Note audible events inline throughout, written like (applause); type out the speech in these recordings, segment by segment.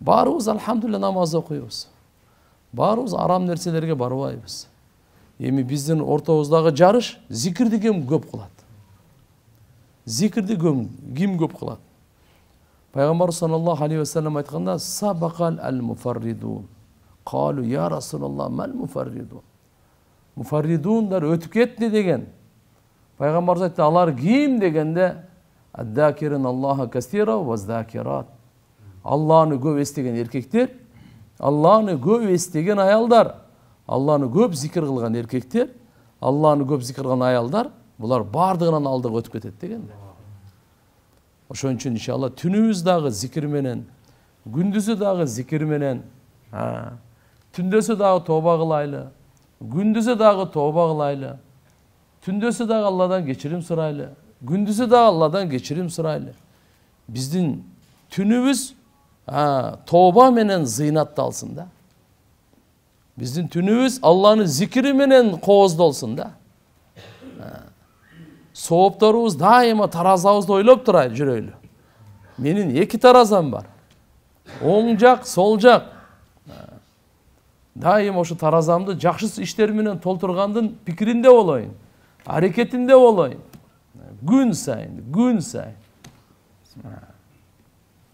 барыбыз альхамдулилля намаз окуйбуз баарыбыз арам нерселерге барбайбыз эми биздин ортобуздагы жарыш зикирди ким көп кылат зикирди ким көп кылат пайгамбарыбыз саллаллаху алейхи вассалам айтканда сабакал ал муфарридун калу я расулалла мал муфарридун муфарридундар өтүп кетти деген пайгамбарыбыз айтты алар ким дегенде аддакирин аллаха кастира ваздакират алланы көп естеген еркектер алланы көп естеген аялдар алланы көп зикір қылған еркектер алланы көп зикір қылған аялдар бұлар бардығынан алдыға өтіп кетеді деген ошон үчүн иншалла түнүбүз дагы зикир менен күндүзү дагы зикир менен түндөсү дагы тоба кылайлы күндүзү дагы тоба кылайлы түндөсү дагы алладан кечирим сурайлы күндүзү дагы алладан кечирим сурайлы биздин түнүбүз тоба менен зыйнатталсын да биздин түнүбүз алланын зикири менен кооздолсун да соопторубуз дайыма таразабызды ойлоп тура жүрөлү менин эки таразам бар оң жак сол жак дайым ошо таразамды жакшы иштер менен толтургандын пикиринде болоюн аракетинде болоюн күн сайын күн сайын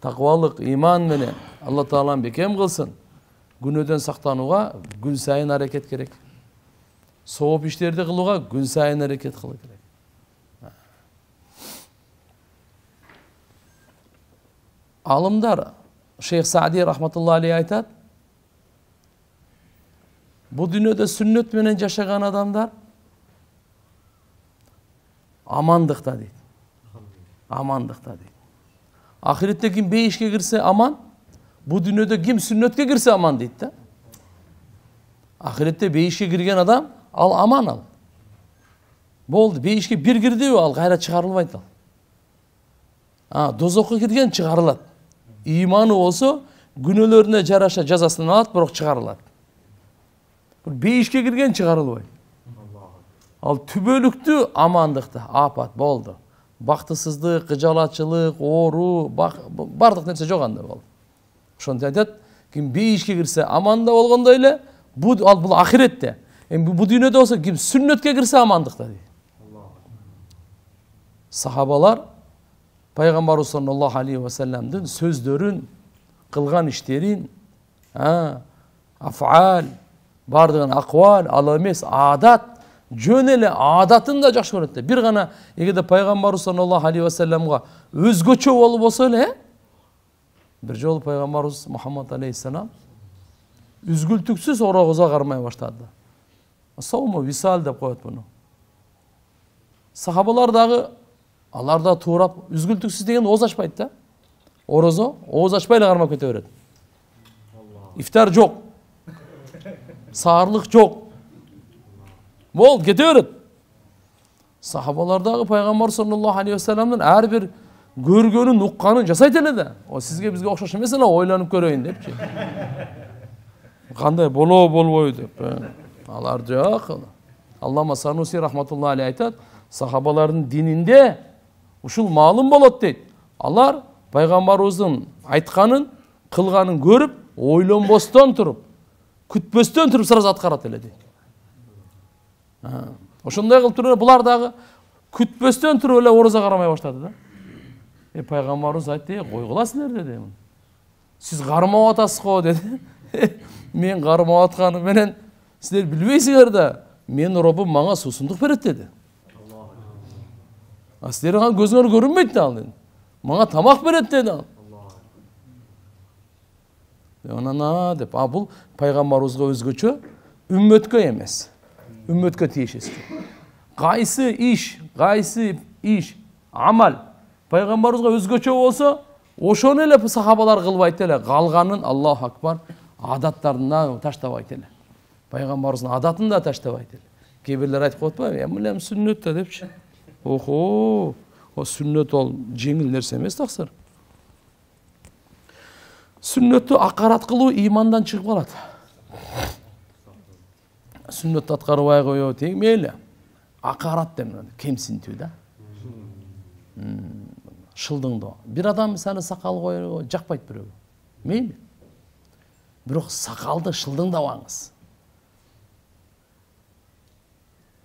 тақуалық иман менен алла тағалам бекем қылсын күнөөдөн сақтануға күн сайын әрекет керек сооп іштерді қылуға күн сайын әрекет қылу керек алымдар шейх сади рахматулла алейхи айтады бұл дүниеде сүннөт менен жашаған адамдар амандықта дейді. Амандықта дейді. Ахиретте ким бейішке кірсе аман, бұ дүйнөдө ким сүннетке кірсе аман дейт да. Ахиретте бейішке кірген адам, ал аман ал. болду бейішке бір кирдиби ал, кайра шығарылмайды ал. А, дозоққа кірген чыгарылат Иманы осы, күнелеріне жараша жазасын алады, бірақ Бейшке Бұл бейішке кірген Ал түбөлікті амандықты, апат болды бактысыздык кыжалатчылык оору баардык нерсе жок анда ал айтат ким бейишке кирсе аманда болгондой эле ал бул ахиретте эми бул дүйнөдө болсо ким сүннөткө кирсе амандыкта дейт сахабалар пайгамбарыбыз саллаллаху алейхи вассаламдын сөздөрүн кылган иштерин аа баардыгын акыбал ал эмес адат жөн эле адатын да жакшы көрөт да бир гана эгерде пайгамбарыбыз саллаллаху алейхи вассаламга өзгөчө болуп болсо эле э бир жолу пайгамбарыбыз мухаммад алейхисалам үзгүлтүксүз ороза кармай баштады соуму висал деп коет буну сахабалар дагы алар да туурап үзгүлтүксүз деген ооз ачпайт да орозо ооз ачпай эле кармап кете берет ифтар жок саарлык жок мол кете береді сахабалардағы пайғамбар саллаллаху алейхи уассаламның әрбір көргенін ұққанын жасайтын еді ол сізге бізге ұқсас емес анау ойланып көрейін депші қандай боло болбой деп алар жоқ аллама сануси рахматулла алей айтады сахабалардың дінінде ұшыл малым болады дейді алар пайғамбарымыздың айтқанын қылғанын көріп ойланбастан тұрып күтпестен тұрып сразу атқарады дейді ошондой кылып туруп эле булар дагы күтпөстөн туруп эле орозо карамай баштады да э пайгамбарыбыз айтты э койгула силер деди сиз кармап атасыз го деди «Э, мен кармап атканым менен силер билбейсиңер да менин робум мага суусундук берет деди а силердин анан көзүңөр көрүнбөйт да ал деди мага тамак берет деди ал э, анан а деп а бул пайгамбарыбызга өзгөчө үммөткө эмес үмметке тиешісі қайсы иш қайсы иш амал пайғамбарымызға өзгөчө болсо ошону эле сахабалар кылбайт эле калганын аллаху акбар адаттарына таштабайт эле пайгамбарыбыздын адатын да таштабайт эле кээ бирлер айтып коет атпайбы э мылам сүннөт да депчи охо сүннөт ол жеңил нерсе эмес таксыр сүннөттү акарат кылуу имандан чыгып калат сүннөттү аткарбай коебу тең мейли акарат деп кемсинтүү да шылдыңдоо бир адам мисалы сакал коюу жакпайт бирөөгө мейли бирок сакалды шылдыңдабаңыз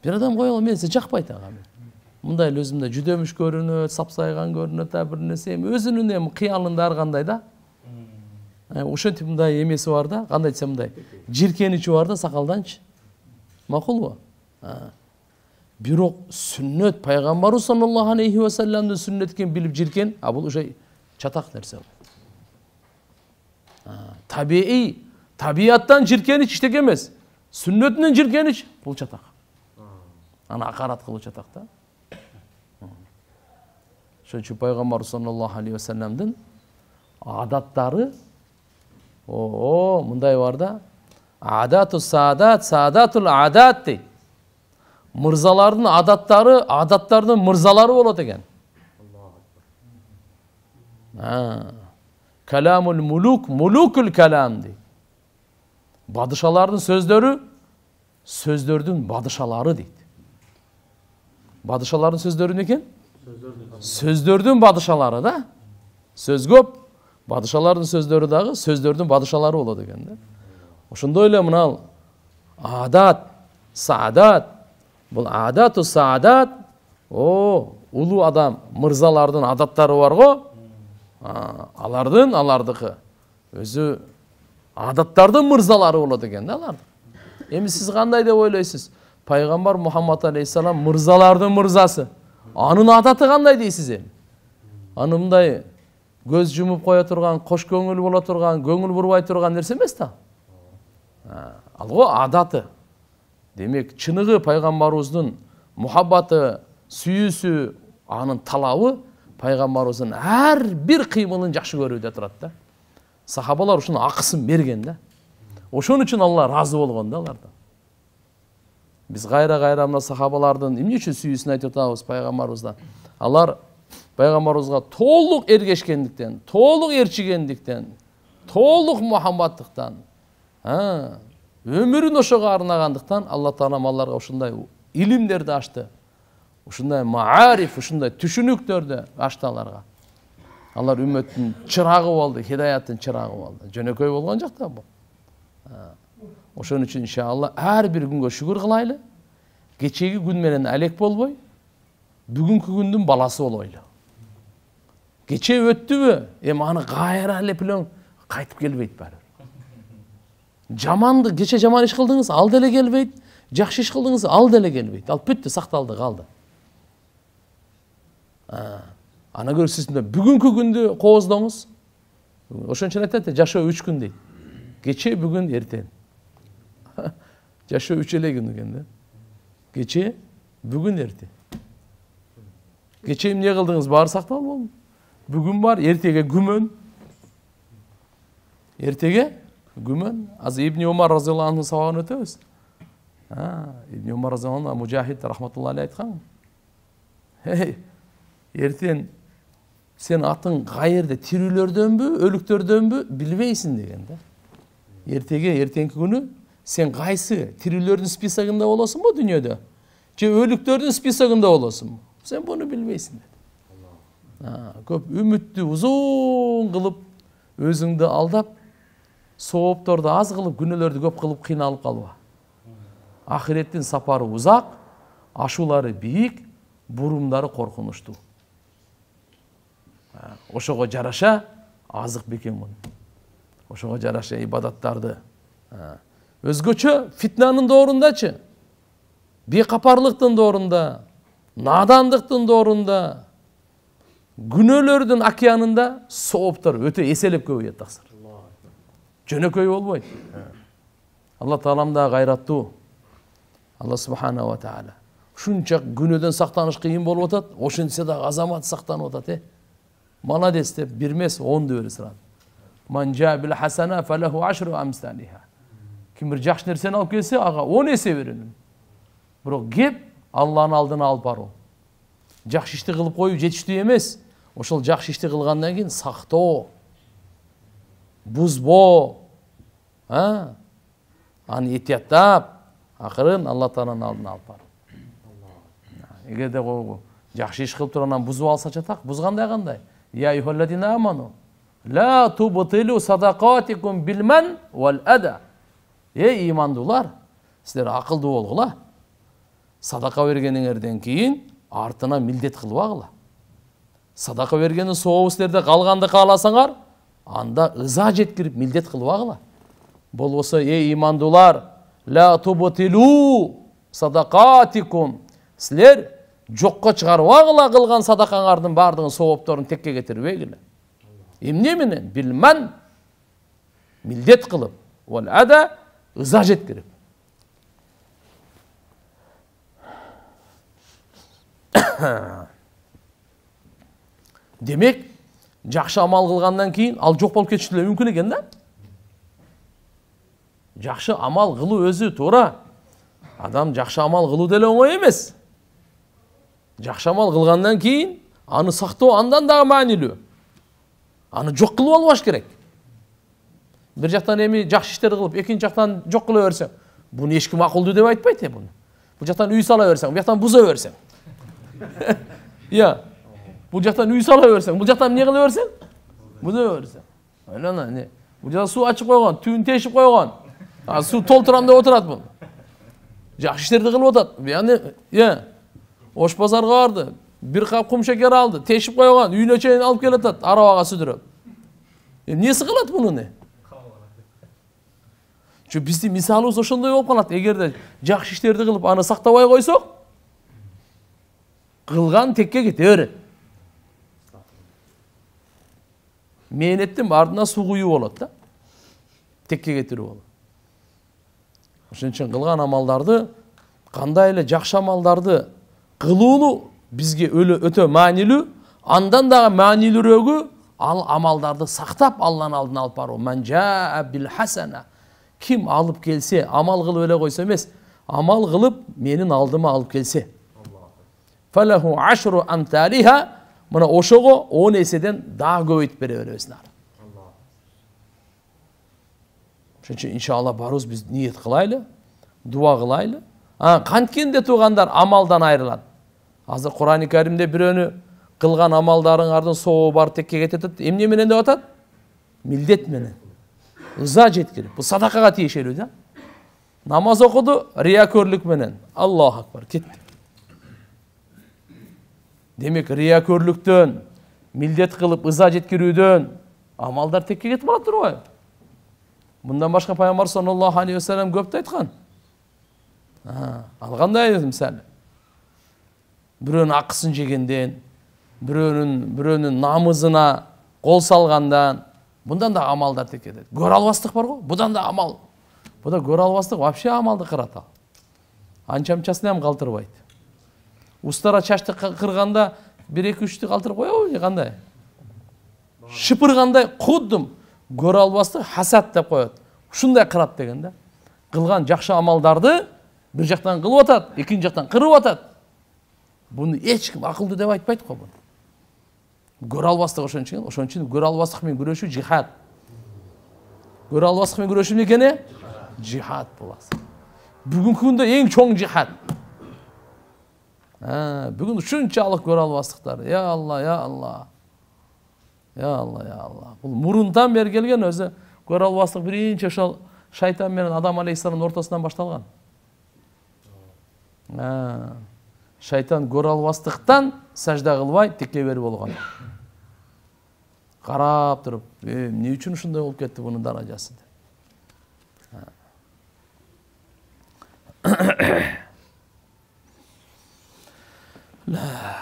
бир адам кое мен десе жакпайт ага мындай эле өзүмдө жүдөмүш көрүнөт сапсайган көрүнөт а бир нерсе эми өзүнүн эми кыялында ар кандай да ә, ошентип мындай эмеси бар да кандай десем мындай жийиркеничи бар да сакалданчы мақұл ғой бирок сүннөт пайгамбарыбыз саллаллаху алейхи уассаламдын экенин билип жиркен а бул уже чатак нерсе бул табиий табияттан жиркенич иштеке эмес сүннөтүнөн жиркенич бул чатак аны акарат кылуу чатак да ошон үчүн пайгамбарыбыз саллаллаху алейхи вассаламдын адаттары о мындай бар да адату садат садатул адат дейді адаттары адаттардың мырзалары болады екен кәләмул мұлук, мұлукул кәләм дейді бадышалардың сөздері сөздердің бадышалары дейді бадышалардың сөздері не екен сөздердің бадышалары да сөз көп бадышалардың сөздері дағы сөздердің бадышалары болады екен да ошондой эле мынал адат саадат бул адату саадат о улуу адам мырзалардын адаттары бар го алардын алардыкы өзү адаттардын мырзалары болот экен да алар эми сиз кандай деп ойлойсуз пайгамбар мухаммад алейхисалам мырзалардын мырзасы анын адаты кандай дейсиз эми аны мындай көз жумуп кое турган кош көңүл боло турган көңүл бурбай турган нерсе эмес да ал го адаты демек чыныгы пайгамбарыбыздын мухаббаты сүйүүсү анын талабы пайгамбарыбыздын ар бир кыймылын жакшы көрүүдө турат да сахабалар ушуну акысын берген да ошон үчүн алла ыраазы болгон да алардан биз кайра кайра мына сахабалардын эмне үчүн сүйүүсүн айтып атабыз пайгамбарыбызда алар пайгамбарыбызга толук эргешкендиктен толук ээрчигендиктен толук мухаббаттыктан өмірін ошоға арнағандықтан алла таала аларга ушундай илимдерди ачты ушундай маариф ушундай түшүнүктөрдү ачты аларга алар үммөттүн чырагы болду хидаяттын чырагы болду жөнөкөй болгон жок да бул ошон үчүн иншалла ар бир күнгө шүгүр кылайлы кечеги күн менен алек болбой бүгүнкү күндүн баласы болойлу кече өттүбү эми аны кайра эле кайтып келбейт баары жаманды кеше жаман иш кылдыңыз ал деле келбейт жакшы иш кылдыңыз ал деле келбейт ал бүттү сакталды калды анан көрө сиз бүгүнкү күндү кооздоңуз үчүн айтат жашоо үч күн дейт кече бүгүн эртең жашоо үч эле күн экен да кече бүгүн эртең кече эмне кылдыңыз баары сакталып болду бүгүн бар эртеге күмөн эртеге күмән аз ибн омар разиаллаху анху сауалын өтөбүз ибн омар разиаллаху мужахид рахматулла алейх айтқан ей ертең сен атың бе тирүүлөрдөнбү өлүктөрдөнбү билбейсиң деген да ертеге ертеңгі күні сен қайсы кайсы списогында боласың ба дүниеде же списогында боласың ба сен буну билбейсиң деді көп үмітті узун қылып өзіңді алдап соопторду аз кылып күнөөлөрдү көп кылып кыйналып калба ахиреттин сапары узак ашулары бийик бурумдары коркунучтуу ә, ошого жараша азык бекем мун ошого жараша ибадаттарды ә, өзгөчө фитнанын доорундачы бейкапарлыктын доорунда надандыктын доорунда күнөөлөрдүн океанында сооптор өтө эселеп көбөйөт таксыр жөнөкөй болбойт алла таалам да кайраттуу алла субханала таала ушунча күнөөдөн сактаныш кыйын болуп атат ошентсе дагы азамат сактанып атат э молодец деп бир эмес он деп эле сұрады ким бир жакшы нерсени алып келсе ага он эсе беремин бирок кеп алланын алдына алып баруу жакшы ишти кылып коюу жетиштүү эмес ошол жакшы ишти кылгандан кийин сактоо бұзбо ә? аны етияттап ақырын алла тағаланың алдына алып барып егер де жақсы іш қылып тұр анан бұзып алса жатақ бұзғандай қандай я аману ла тубтилу садақатикум билман уал ей имандулар сіздер ақылды болғыла садақа бергеніңерден кейін артына милдет қылбағыла садақа бергеннің соғып сіздерде қалғанды қаласаңар анда ыза жеткіріп, милдет кылбагыла болбосо эй имандуулар ла тубтилу сілер силер жокко чыгарбагыла қылған садақаңардың бардығын сообторун текке кетирбегиле эмне менен білмен, милдет қылып, ол ада ыза жеткіріп. (coughs) демек жақсы амал қылғаннан кейін ал жоқ болып кетіші мүмкін екен да жақсы амал қылу өзі тура адам жақсы амал қылу деле оңой емес жақсы амал қылғаннан кейін аны сақтау андан дағы маанилүү аны жоқ қылып албаш керек бір жақтан эми жақсы иштерді қылып екінші жақтан жоқ қыла берсең бұны ешкім ақылдуу деп айтпайды бұны бұл жақтан үй сала берсең бұл жақтан бұза берсең (laughs) иә бұл жақтан үй сала берсең бұл жақтан не қыла берсең бұза берсең ана не бұл жақта су ашып қойған түбін тешіп қойған а, су толтырамын деп отырады бұл жақсы иштерди қылып отырады яғни иә ош базарға барды бір қап құм шекер алды тешіп қойған үйіне шейін алып келе жатады арабаға сүдіріп ә, несі қалады бұны не Чө, біздің мисалыбыз ошондой болып қалады егер де жақсы іштерді қылып аны сақтабай қойсақ қылған текке кете береді мээнеттин артына суу куюу болот да текке кетирүү болот ошон үчүн кылган амалдарды кандай эле жакшы амалдарды кылууну бизге өтө маанилүү андан дагы маанилүүрөгү ал амалдарды сактап алланын алдына алып баруу манжа бил хасана ким алып келсе амал кылып эле койсо эмес амал кылып менин алдыма алып келсе мына ошого он эседен дагы көбөйтүп бере беребиз ары. ошон үчүн иншалла баарыбыз биз ниет кылайлы дуа кылайлы анан канткенде туугандар амалдан айрылат азыр курани каримде бирөөнү кылган амалдарыңардын сообу бар текке кетет атат эмне менен деп атат милдет менен ыза жеткирип бул садакага тиешелүү да намаз окуду рыякөрлүк менен аллаху акбар кетти демек риякөрліктен милдет қылып ыза жеткіруден амалдар текке кетіп жатыр ғой бұндан башка пайғамбар саллаллаху алейхи уассалам көпті айтқан а, ал кандай мысалы біреунің ақысын жегенден біреунің біреунің намызына қол салғандан бұндан да амалдар текке кетеді көре албастық бар ғой бұдан да амал бұда көре албастық вообще амалды қыратады анча мынчасына ham қалтырбайды устара чачты кырганда бир эки үчтү калтырып коебу же кандай шыпыргандай кудум көре албасты хасат деп қояды ушундай қырады деген да кылган жакшы амалдарды бір жақтан кылып атат екінші жақтан кырып атат бұны эч ким акылдуу деп айтпайт ғой бұны көре албастык ошон үчүн ошон үчүн көрө албастык менен күрөшүү жихад көрө албастык менен күрөшүү эмне экен жихад булас бүгүнкү күндө эң чоң жихад бүгін шүнчалық көре албастықтар я алла я алла я алла я алла бұл мұрынтан бері келген өзі көре албастық бірінші ошол шайтан мен адам ортасынан басталған башталган шайтан көре албастықтан сәжда кылбай тіке беріп болған қарап тұрып е не үшін ушундай болып кетті бұның даражасы La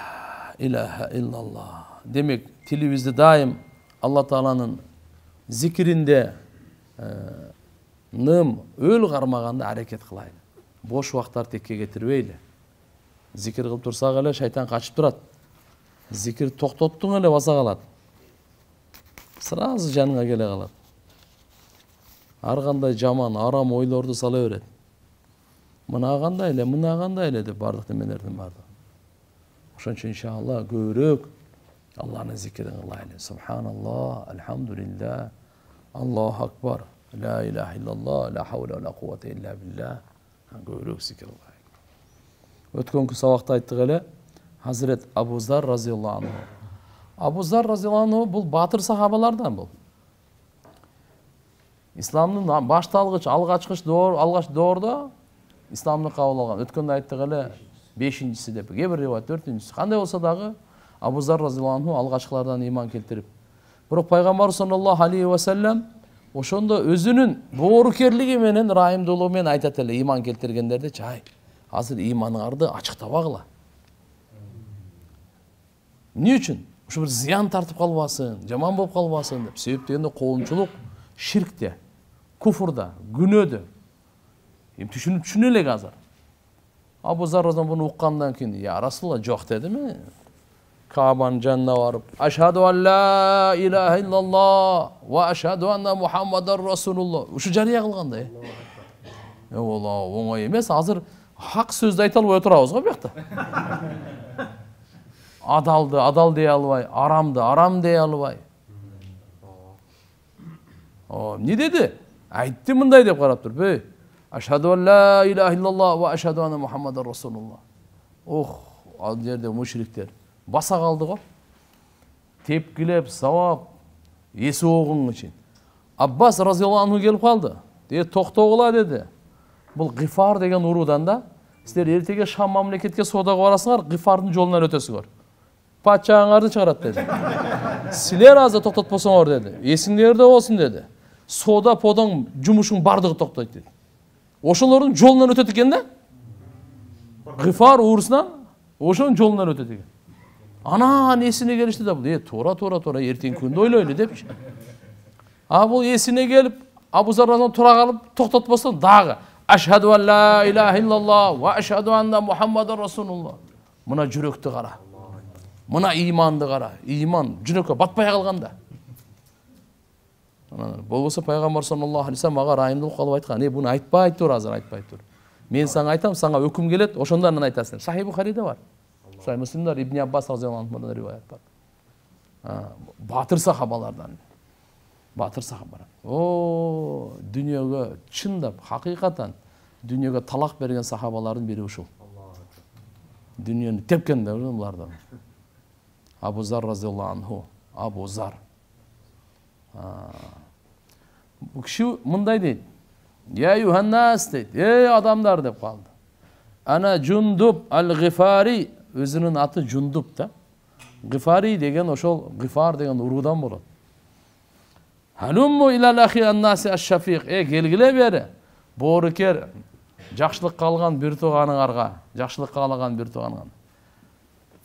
ilahe illallah. Демек, dilimizde daim Allah Teala'nın ным өл қармағанда әрекет қылайын бош уақыттар текке кетірбейлі зікір қылып тұрсақ әлі шайтан қашып тұрады зікір тоқтаттың әлі баса қалады сразу жаныңа келе қалады Арғандай жаман арам ойларды сала береді мына қандай эле мына эле деп барлық ошончо иншалла көбүрөөк алланын зикирин кылайлы субханалла альхамдулилля аллаху акбар ла илаха иллалла ла хавля ла куввата илля билля көбүрөөк зикир кылайлы өткөнкү сабакта айттык эле хазирет абузар разиаллаху анху абузар разиаллаху анху бул батыр сахабалардан бул исламдын башталгыч алгачкы алгач доордо исламды кабыл алган өткөндө айттык эле бешіншісі деп кейбір риуаят төртіншісі қандай болса дағы абузар анху алғашқылардан иман келтіріп бірақ пайғамбар саллаллаху алейхи уассалам ошондо өзүнүн боорукерлиги менен ырайымдуулугу менен айтат эле иман келтиргендерди жай азыр ыйманыңарды ачыктабагыла эмне үчүн ушу бир зыян тартып калбасын жаман болуп калбасын деп себеп дегенде коомчулук ширкте куфурда күнөөдө эми түшүнүп түшүнө элек азыр абу зар одан бұны кейін я расулалла жоқ деді ме кабаның жанына барып ашаду алла илаха иллалла ва ашаду анна мұхаммада расулуллах уже жария қылғандай ол оңай емес азыр хақ сөзді айта алмай отырамыз ғой бұл адалды адал дей албай арамды арам дей алмай не деді айтты мындай деп қарап тұр бей ашаду алла la иллаллах уа ашаду анна мухаммада muhammadan ох ох ал жерде мушриктер баса қалды ғой тепкілеп сауап есі оғың үшін аббас разиаллаху анху келіп қалды е тоқтағыла деді бұл ғифар деген урудан да сіздер ертеге шам мемлекетке саудаға барасыңар ғифардың жолынан өтесіңдер патшаңарды шығарады деді сілер азыр тоқтатпасаңдар деді есіңдерде болсын деді сода подаң жұмысың барлығы тоқтайды деді ошолордун жолунан өтөт экен да гыфар уурусунан ошонун жолунан өтөт экен анан эсине келишти да бул э туура туура туура эртеңки күндү ойлойлу депчи а бул эсине келип абу тура калып токтотпостон дагы ашхаду ан ла илаха иллалла ва ашхаду анна мухаммадан расулулла мына жүрөктү кара мына ыйманды кара ыйман жүрөккө батпай калган да болмаса болса пайғамбар саллаллаху алейхи вассалам маған райымдылық қалып айтқан е бұны айтпай тұр азыр айтпай тұр мен саған айтам, саған үкім келеді ошонда анан айтасың сахи бухариде бар сахи муслимде ибн аббас риуаят бар батыр сахабалардан батыр сахабалар о дүниеге чындап хақиқатан дүниеге талақ берген сахабалардың бірі ушул дүниені тепкен да бұлар абузар абу зар разиаллаху анху абу зар бұл мындай дейді я юханнас дейді адамдар деп қалды ана жундуб әл ғифари өзінің аты жундуб да ғифари деген ошол ғифар деген урудан болады халумму илал аннаси аш шафиқ келгіле бері борыкер жақсылық қалған бір туғаныңарға жақсылық қалаған бір туғаныңа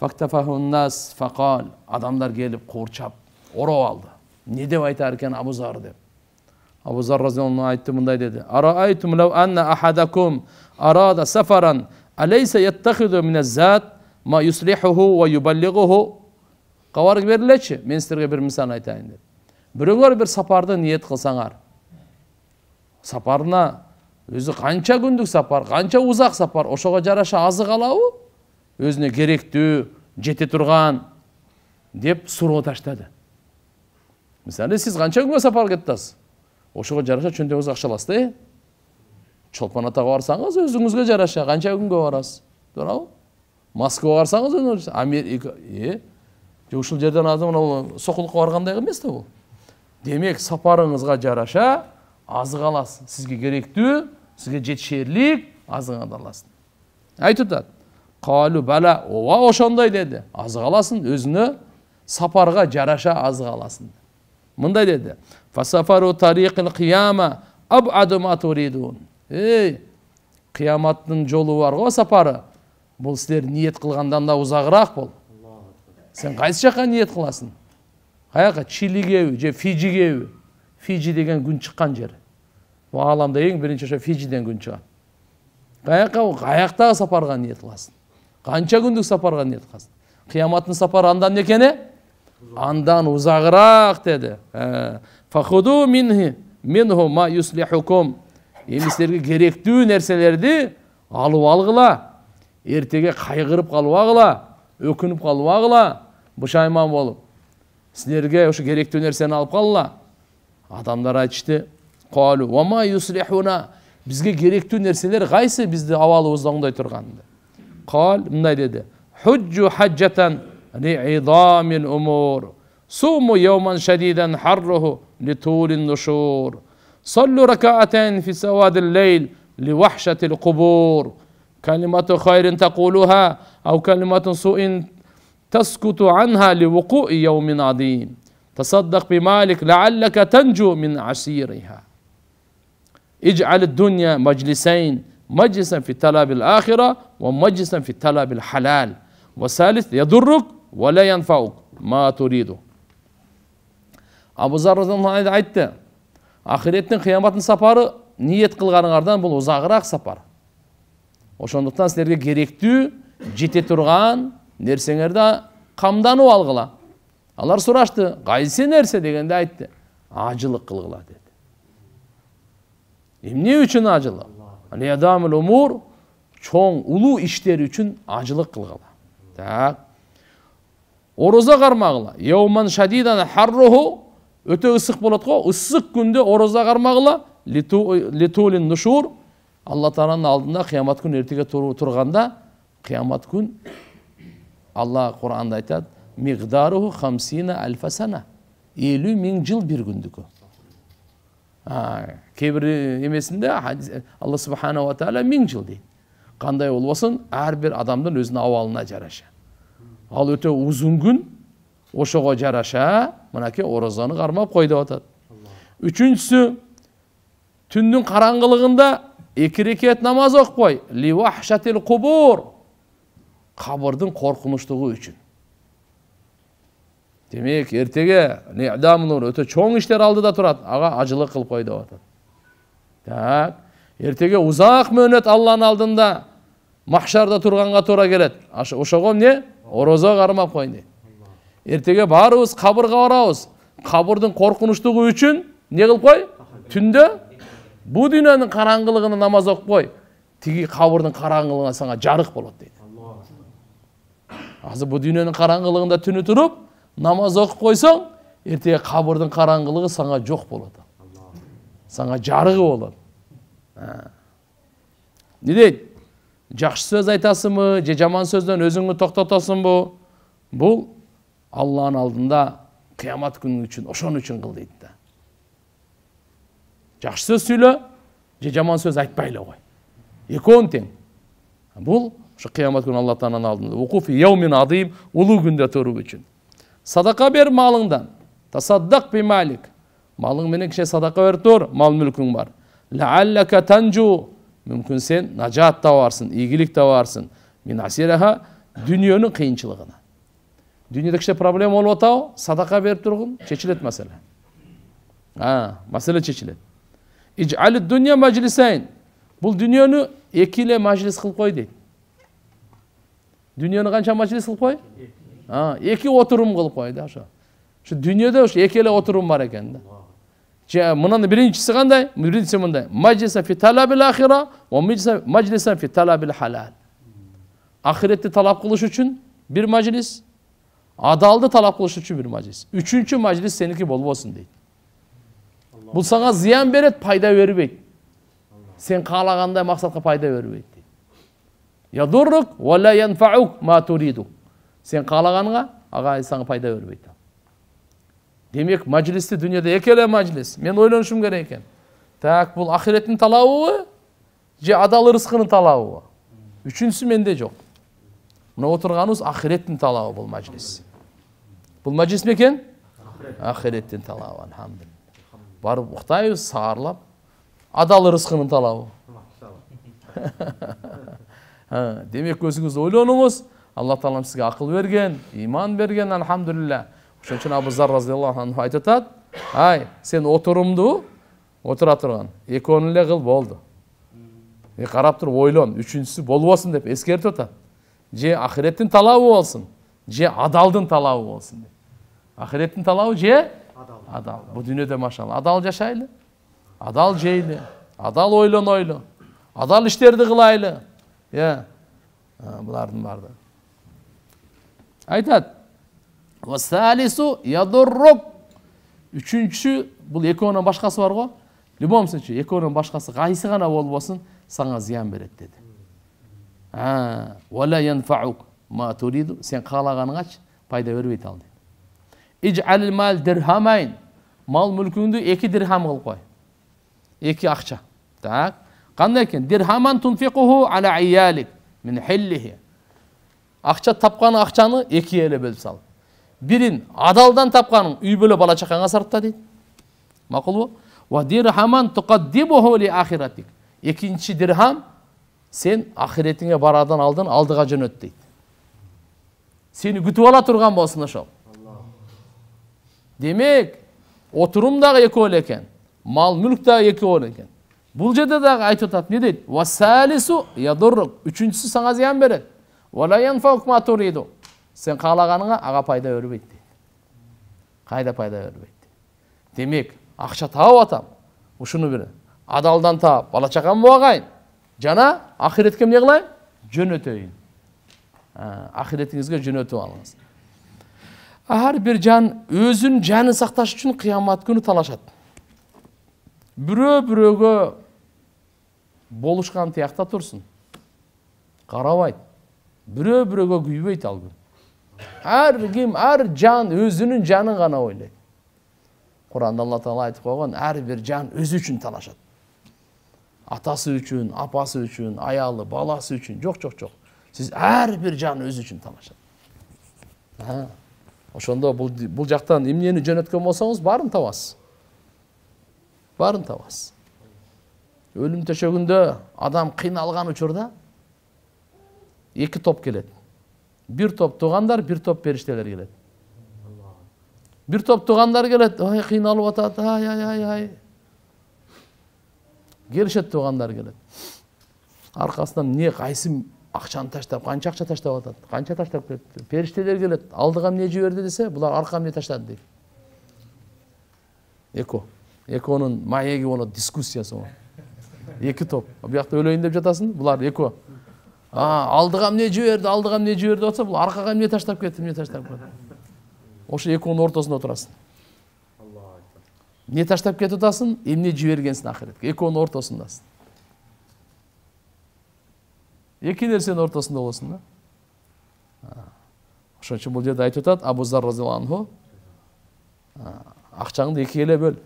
фактафахуннас адамдар келіп қоршап орап алды не деп айтар екен абузар деп абу зар разиаллаху айтты мындай деді араайтум лау анна ахадакум арада сафаран алейса яттахиду мин аззат ма юслихуху ва юбаллигуху хабар берілечі мен сіздерге бір мысал айтайын деді біреулер бір сапарды ниет қылсаңар сапарына өзі қанша күндік сапар қанша ұзақ сапар ошоға жараша азық алабы өзіне керекті, жете тұрған деп сұроо таштады мысалы сіз қанша күнге сапар кеттіңіз ошого жараша чөндөгүңүз аласыз да э чолпон атага барсаңыз өзүңүзгө жараша канча күнгө барасыз туурабы москвага барсаңыз америка э же ушул жерден азыр мына сокулукка баргандай эмес да бул демек сапарыңызга жараша азык аласыз сизге керектүү сизге жетишерлик азыгыңды аласың айтып атат калу ооба ошондой деди азык аласың өзүңө сапарға жараша азык аласың мындай деди فَسَفَرُ تَرِيقِ қияма أَبْعَدُ مَا تُرِيدُونَ қияматтың жолы бар ғой сапары. Бұл сіздер ниет қылғандан да ұзағырақ бол. Сен қайсы жаққа ниет қыласың? Қаяққа Чилиге же Фиджиге фижи деген күн шыққан жер. Бұл ғаламда ең бірінші ошо фижиден күн шығады. Қаяққа қаяқтағы сапарға ниет қыласың? Қанша күндік сапарға ниет қыласың? Қияматтың сапары андан екені? Андан ұзағырақ деді. Фахуду минхи минху ма юслихукум. Емістерге керекті нәрселерді алып алғыла. Ертеге қайғырып қалуағыла өкініп қалуағыла алғыла, бұшайман болып. Сіздерге осы керекті нәрсені алып қалла. Адамдар айтышты, қалу, ма юслихуна. Бізге керекті нәрселер қайсы бізді авалыбызда ондай тұрғанды. Қал, мындай деді. Худжу хаджатан ли صوموا يوما شديدا حره لطول النشور صلوا ركعتين في سواد الليل لوحشة القبور كلمة خير تقولها أو كلمة سوء تسكت عنها لوقوع يوم عظيم تصدق بمالك لعلك تنجو من عسيرها اجعل الدنيا مجلسين مجلسا في طلب الآخرة ومجلسا في طلب الحلال وثالث يضرك ولا ينفعك ما تريده абузар айтты ақиреттің қияматтың сапары ниет қылғаныңардан бұл ұзағырақ сапар ошондуктан силерге керектүү жете турган нерсеңерди қамдану алгыла алар сурашты кайсы нерсе дегенде айтты ажылык кылгыла деди эмне үчүн ажылык умур чоң улуу иштер үчүн ажылык кылгыла так орозо кармагыла өте ысық болады ғой ысық күнде ораза қармағыла литулин нушур алла тағаланың алдында қиямат күні ертеге тұрғанда қиямат күн алла құранда айтады мигдаруху хамсина альфасана елу мың жыл бір күндікі кейбір емесінде алла субханала тағала мың жыл дейді қандай ол болсын әрбір адамның өзінің ауалына жараша ал өте ұзын күн ошого жараша мынакей орозону кармап кой деп атат үчүнчүсү түндүн караңгылыгында эки рекет намаз окпой ливахшатил кубур кабырдын коркунучтугу үчүн демек эртеге өтө чоң иштер алдыда турат ага ажылык кылпой деп атат так эртеге узак мөөнөт алланын алдында махшарда турганга туура келет ошого эмне орозо кармап койн дейт ертеге барыбыз қабырға барабыз қабірдің қорқыныштығы үшін не қылып қой түнде бұл дүниенің қараңғылығына намаз оқып қой тиги қабірдің қараңғылығына саған жарық болады дейді азыр бұл дүниенің қараңғылығында түні тұрып намаз оқып қойсаң ертеге қабірдің қараңғылығы саңа жоқ болады саңа жарығы болады не дейді жақсы сөз айтасың ба же жаман сөзден өзіңді тоқтатасың ба бұл алланын алдында кыямат күнү үчүн ошон үчүн кыл дейт да жакшы сөз сүйлө же жаман сөз айтпай эле кой экөөнү тең бул ошо кыямат күнү алла тааланын алдында улуу күндө төрүп үчүн садака бер малыңдан тасаддак би малик малың менен кичине садака берип тур мал мүлкүң бар лааллака танжу мүмкүн сен нажаат табарсың ийгилик табарсың мин дүнүйөнүн кыйынчылыгынан dunyoda kishi problem bo'lyotgan sadaqa berib turg'in chechiladi masala ha masala chechiladi ijali dünya majlisayn bu dunyoni ikkila majlis qilib qo'y deydi dunyoni qancha majlis qilib qo'y ha ikki o'tirim qilib qo'ydi shu shu dunyoda o'sha ikkala o'tirim bor ekanda bundan birincisi qanday birincisi bunday majlisa fi talabil axira va majlisan fi talabil halal oxiratni talab kılış uchun bir majlis адалды талап кылыш үчүн бир мажлис үчүнчү мажлис сеники болбосун дейт бул сага зыян берет пайда бербейт сен каалагандай максатка пайда бербейт дейт сен каалаганга ага сага пайда бербейт демек мажлисти дүйнөдө эки эле мажлис мен ойлонушум керек экен так бул ахиреттин талабыбы же адал ырыскынын талабыбы үчүнчүсү менде жок мына отырғанымыз ақыреттің талабы бұл мәжіліс бұл мәжіліс не екен ақыреттің талабы альхамдулилля барып ұйықтаймыз сарылап адал рызқының талабы (laughs) демек өзіңіз ойланыңыз алла тағалам сізге ақыл берген иман берген альхамдулилля ошон үчүн абу разиаллаху анху айтып атат ай сен отурумду отура турган экөөнүн эле кыл болду и карап туруп ойлон үчүнчүсү болбосун деп эскертип атат же ақыреттің талабы болсын же адалдың талабы болсын деп ақыреттің талабы же адал бұл дүниеде машалла адал жашайлы адал жейлі адал ойлонойлы адал іштерді қылайлы иә бұлардың барды айтады үшінші бұл екеуінен башқасы бар ғой любом случае екеуінен башқасы қайсы ғана ол болсын саған зиян береді деді сен қалағаныңа пайда бермейді ал дейді мал мүлкіңді екі дирхам қылып қой екі ақша так қандай екен дирхаман тунфиқуху ала иялик мин хиллихи ақша тапқан ақшаны екі еле бөліп сал бірін адалдан тапқан үй бөле бала шақаңа сарпта дейді мақұл ба екінші дирхам сен ақыретіңе барадан алдын алдыға жөнөт дейді сені күтіп ала тұрған болсын ошол демек отурум дагы экөө эле экен мал мүлк дагы экөө эле экен бул жерде дагы айтып атат эмне дейт васалису ядуррук үчүнчүсү сага зыян берет сен каалаганыңа ага пайда бербейт дейт кайда пайда бербейт демек акча таап атам ушуну бир адалдан таап бала чакам багайын жана ақыретке эмне кылайын жөнөтөйүн ахиретиңизге жөнөтүп алыңыз ар бир жан өзүнүн жанын сакташ үчүн кыямат күнү талашат бирөө бирөөгө болушкан тиякта турсун карабайт бирөө бирөөгө күйбөйт ал күн ар ким ар жан өзүнүн жанын гана ойлойт куранда алла таала айтып койгон ар бир жан өзү үчүн талашат атасы үшін апасы үшін аялы баласы үшін жоқ жоқ жоқ сіз әрбір жан өзі үшін тамаша ошондо бул бул жактан эмнени жөнөткөн болсоңуз баарын табасыз баарын табасыз өлүм төшөгүндө адам кыйналган учурда эки топ келет бир топ туугандар бир топ периштелер келет бир топ туугандар келет ой кыйналып атат ай ай ай келішеді туғандар келеді арқасынан не қайсы ақшаны таштап қанша ақша таштап жатады қанша таштап кетті періштелер келеді алдыға не жіберді десе бұлар арқам не таштады дейді эко эконың маегі болады дискуссиясы ол екі топ бұл өлейін деп жатасың бұлар эко а алдыға не жіберді алдыға не жіберді деп жатса бұл арқаға не таштап кетті не таштап кетті осы эконың ортасында отырасың не таштап кетип атасың эмне жибергенсиң акыретке экөөнүн ортосундасың эки нерсенин ортосунда болосуң да ошон үчүн бул жерде айтып атат абузар зар анху акчаңды экиге эле бөл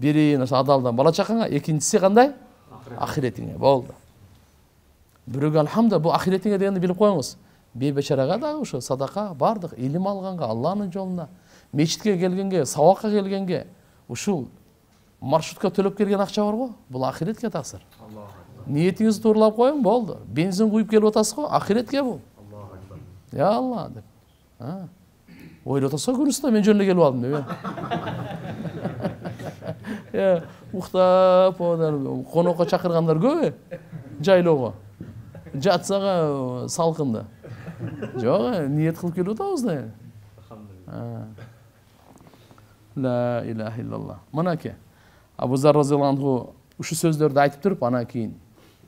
бири ошо адалдан бала чакаңа экинчиси кандай ахиретиңе болду бирөөгө альхамда бул ахиретиңе дегенди билип коюңуз бейбечарага дагы ушу садака баардык илим алганга алланын жолуна мечитке келгенге сабакка келгенге ушул маршрутка төлөп келген акча бар го бул ахиретке таасир ниетиңизди тууралап коюң болду бензин куюп келип отырсыз го ахиретке бұл я алла деп ойлоп отырсыз го көрүнсүз мен жөн эле келип алдым деп уктап конокко чакыргандар е жайлоого жатсаға салкында жок ниет кылып келип атабыз да лә иләһә иллалла мынакей әке абузар разиаллаху ушу сөздөрдү айтып туруп анан кийин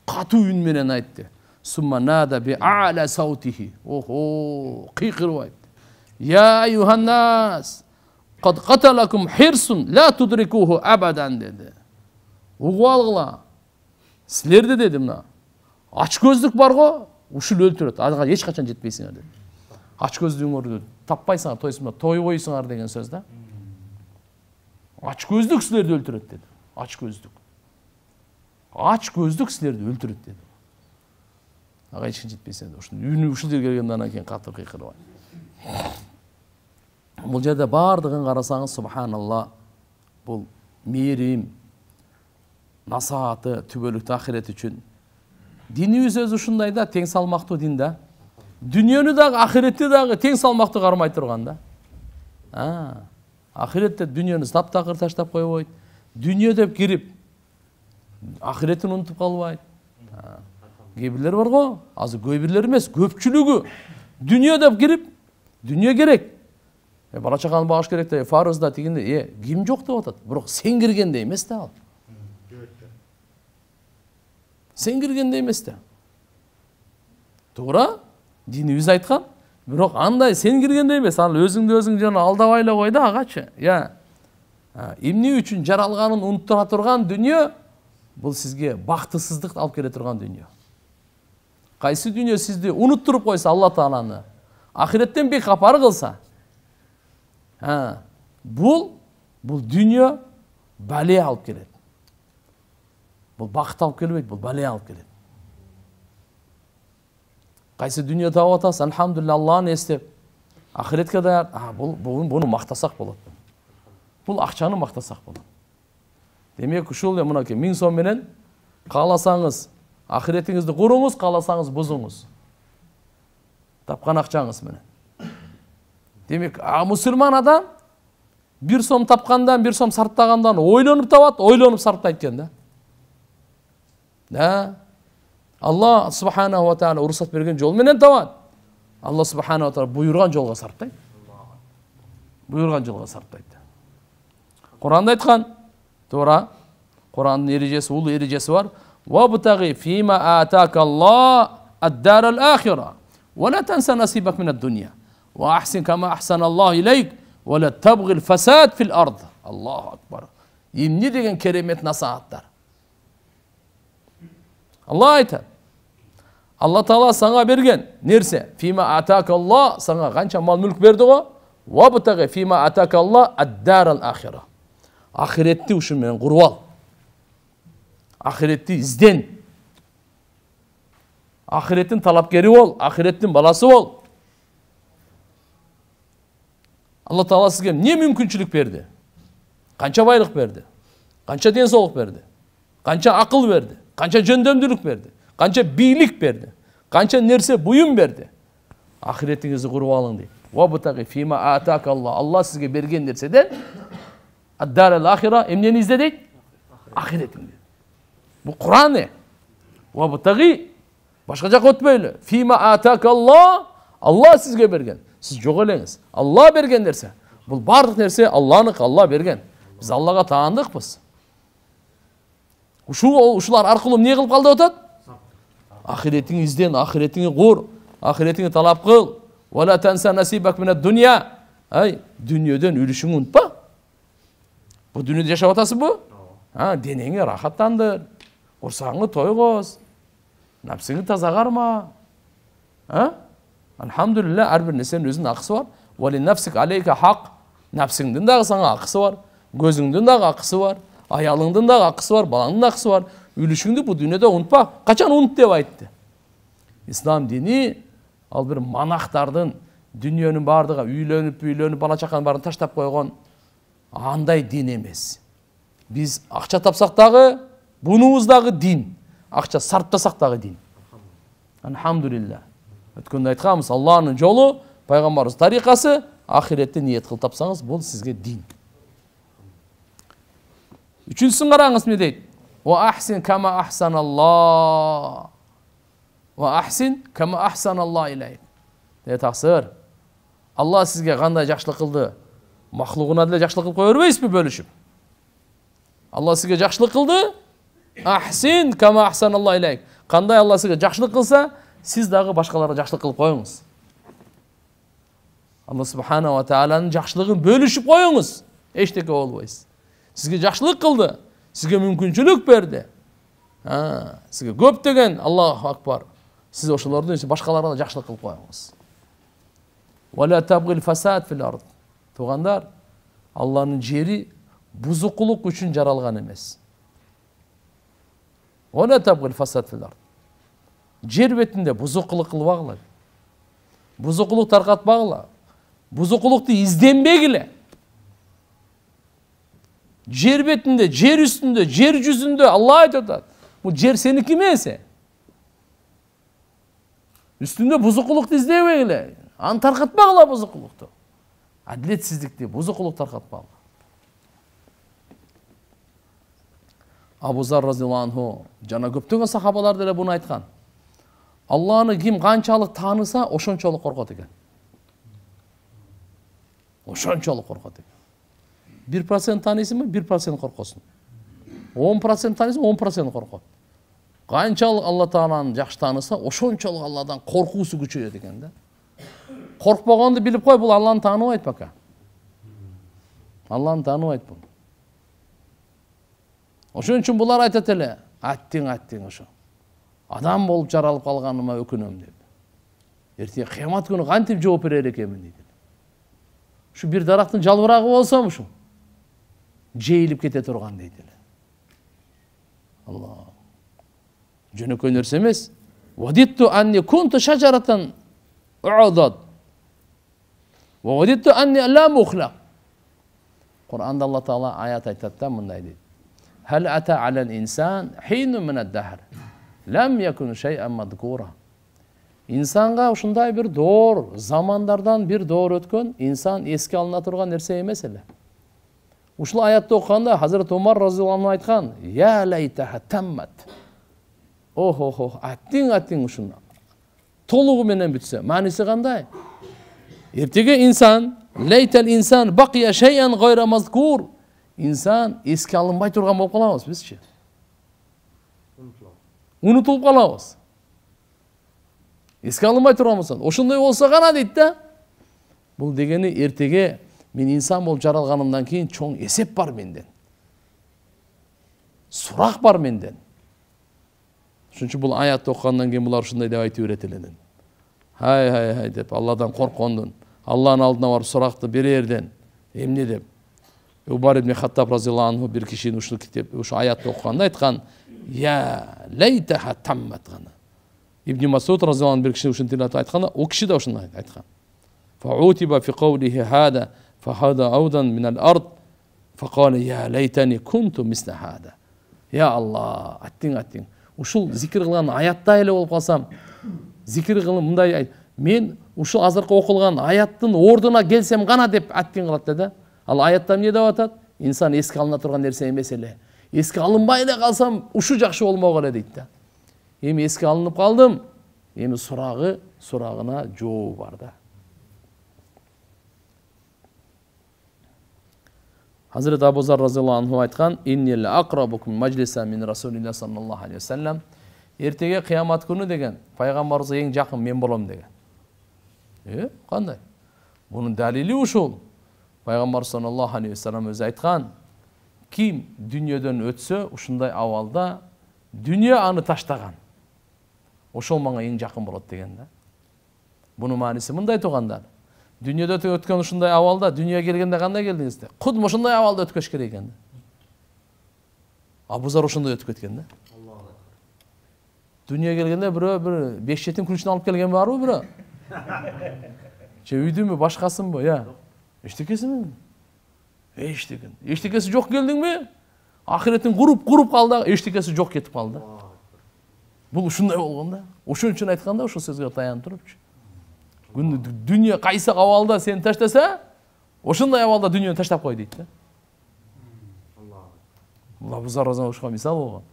катуу үн менен айтты сумма нада би аля саутихи охо кыйкырып айтты я юханнас абадан деди угуп алгыла силерде деди мына ач көздүк го ушул өлтүрөт ага эч качан жетпейсиңер деди ач көздүгүңөрдү таппайсыңар тойсуңар той койсуңар деген сөз да ач Açgözlük сілерді өлтіреді деді. ач Açgözlük сілерді өлтіреді деді. аға ішкен жетпесе енді. Ушын үйіне ушыл жерге келгенде анан кейін қатты қиқырбай. Бұл жерде бардығын қарасаңыз субханалла бұл мейірім, насааты, түбөлүктү ахирет үчүн. Дини өзү ушундай да тең салмактуу дин да. дүниені дагы ахиретти дагы тең салмактуу кармай турган да ақиретте дүниені таптақыр таштап қойбайды дүние деп кіріп ақиретін ұмытып қалбайды кейбірлер бар ғой азы көбірлер емес көпшілігі дүние деп кіріп дүние керек е бала чаканы багыш керек да фарыз да е ким жоқ деп атат бирок сен емес эмес да ал сен киргенде эмес да туура динибиз Бірақ, андай сен киргендей эмес ал өзіңді өзүң жаңа алдабай эле кой да агачы иә эмне үчүн жаралганын унуттура турган дүние бул сизге бактысыздыкты алып келе турган Қайсы кайсы дүние сизди унуттуруп қойса алла тааланы ахиреттен қылса ә, бұл бұл, дүние бәле алып келеді бұл бақыт алып келмейді бұл бәле алып келеді қайсы дүние тауып атасыз альхамдулилля алланы эстеп ақыретке даяр бұл бұны мақтасақ болады бұл ақшаны мақтасақ болады демек ушул эле мынакей миң сом менен кааласаңыз акыретиңизди куруңуз кааласаңыз бузуңуз тапкан акчаңыз менен демек а мусулман адам бир сом тапкандан бир сом сарптагандан ойлонуп табат ойлонуп сарптайт экен да алла субханала тағала рұқсат берген жолменен табады алла субханала тағала бұйырған жолға сарптайды бұйырған жолға сарптайды құранда айтқан тура құранның ережесі ұлы ережесі бар وابتغي فيما آتاك деген керемет насихаттар алла айтады алла Таала саңа берген нерсе? фима атака алла саңа қанша мал мүлік берді ғой фима атака алла аддарал ахира Ахиретті менен мен ал Ахиретті ізден Ахиреттің талапкері бол ахиреттің баласы бол алла тағала сізге не мүмкіншілік берді қанша байлық берді қанша денсаулық берді қанша ақыл берді қанша жөндемділік берді қанша билік берді қанша нәрсе бұйым берді ахиретіңізді құрып алың дейді фима атак алла алла сізге берген аддарал ахира емнені ізде дейді ақыретіңді бұл құран не башқа жаққа өтпейлі фима атак алла алла сізге берген сіз елеңіз алла берген нәрсе бұл барлық нәрсе Алланық алла берген біз аллаға таандықпыз ушу ушулар аркылуу не кылып қалды атат ізден ақиретіңе құр ақиретіңе талап қыл уала тәнса насибак дүния әй дүниеден үлішіңді ұмытпа бұл дүниеде жашап жатасың ба а денеңе рахаттандыр той қос нәпсіңді тазағарма а альхамдулилля әрбір нәрсенің өзінің ақысы бар нәпсік алейка хақ нәпсіңдің дағы саңа ақысы бар көзіңдің дағы ақысы бар аялыңдың дағы ақысы бар балаңның ақысы бар ülüşüңді бұл дүниеде унутпа қашан унут деп айтты ислам діні ал бір монахтардын дүниенің баардыгы үйленіп үйлөнүп бала чаканын баарын таштап қойған андай дин емес біз ақша тапсақ дагы бунубуз дагы дин ақша сарптасақ дагы дин альхамдулилля өткенде айтканбыз алланың жолы пайгамбарыбыз тариқасы ақиретті ниет кылып тапсаңыз бұл сізге дин үчүнчүсүн қараңыз не дейді وأحسن كما أحسن الله وأحسن كما أحسن الله إليك тақсыр алла сізге қандай жақсылық қылды мақлұғына да жақсылық қылып қоя бермейсіз бөлішіп алла сізге жақсылық қылды ахсин кама ахсан алла илайк қандай алла сізге жақсылық қылса сіз дағы башқаларға жақсылық қылып қойыңыз алла субханала тағаланың жақсылығын бөлішіп қойыңыз ештеңе болбайсыз сізге жақсылық қылды сізге мүмкіншілік берді сізге көптеген аллаху акбар сіз ошолорду башкаларга да жакшылык кылып коюңуз туугандар алланын жери бузукулук үчүн жаралган эмес жер бетинде бузукулук кылбагыла бузукулук таркатпагыла бузукулукту изденбегиле жер бетінде жер үстінде жер жүзінде алла айтып жатады бұл жер сенікі емес үстінде бұзықылықты бергіле аны тарқатпағыла бұзықылықты әділетсіздікті бұзықылық тарқатпағыла абу зар разиаллаху анху жана көптөгөн сахабалар деле буну айткан алланы ким канчалык тааныса ошончолук коркот экен ошончолук коркот экен бір процент танисың ба бір процент қорқасың он процент танисың он процент қорқады қаншалық алла тағаланы жақсы таныса ошончалық алладан қорқуысы күшейеді екен да қорықпағанды біліп қой бұл алланы танымайды пока алланы танымайды бұл ошон үчүн булар айтат эле аттиң аттиң ошо адам болуп жаралып калганыма өкүнөм деп эртең кыямат күнү кантип жооп берер экенмин дейт ушу бир дарактын жалбырагы болсом ушул жейіліп кете тұрған дейді алла жөнекей нәрсе емес құранда алла тағала аят айтады да мындай дейді инсанға ұшындай бір дор замандардан бір дор өткен инсан еске алына тұрған нәрсе емес әлі ушул аятты окуганда хазрат омар разиаллаху анhu айткан я лайтаха таммат охо хо ох атиң ушуну толугу менен бүтсө мааниси кандай эртеге инсан инсан бакия шейан гайра мазкур инсан эске алынбай турган болуп калабыз бизчи унутулуп калабыз эске алынбай турган болсо ошондой болсо гана дейт да бул дегени эртеге мен инсан болып жаралғанымдан кейін чоң есеп бар менден сұрақ бар менден үшінші бұл аятты оқығаннан кейін бұлар ушундай деп айта берет эле хай хай хай деп алладан қорқондын алланын алдына барып сұрақты берерден емне деп убар ибн хаттаб разиаллаху анху бир кишини ушул китеп ушу аятты окуганда айтқан я лейтаха таммат гана ибн масуд бір бир киши ушинтип айтканда о киши да қаулихи хада فحاد عودا من الأرض فقال يا ليتني كنت مثل هذا يا الله әттең әттең ушул зикир кылган аяттай эле болуп калсам зикир кылып мындай мен ушул азыркы окулган аяттын ордуна келсем гана деп әттең кылат да ал аятта эмне деп атат инсан эске алына турган нерсе эмес эле эске алынбай эле калсам ушу жакшы болмок эле дейт да эми эске алынып калдым эми сурагы сурагына жообу бар да хазірет абу зар разиаллаху анху айтқан саллаллаху алейхи ертеге қиямат күні деген пайғамбарымызға ең жақын мен боламын деген е қандай бұның дәлелі ушул пайғамбар саллаллаху алейхи уассалам өзі айтқан ким дүниеден өтсе ушундай абалда дүние аны таштаған ошол маңа ең жақын болады деген да бұның мааниси мындай туғандар дүниеде өткен ушундай абалда дүнүйөгө келгенде кандай келдиңиз деп куд ушундай абалда өткөш керек экен да абузар ошондой өтүп кеткен да дүниеге келгенде бирөө бир беш жетим ключун алып келген барбы бирөө же үйдүнбү башкасынбы ыя эчтекесинби эчтекен эчтекеси жок келдиңби акыретиң куруп куруп калды эчтекеси жок кетип калды бул ушундай болгон да ошон үчүн айтканда ошол сөзгө таянып турупчу дүние қайсы ауалда сені таштаса ошондай абалда дүниені таштап қой дейді да мына бұл заразаушыға мисал болған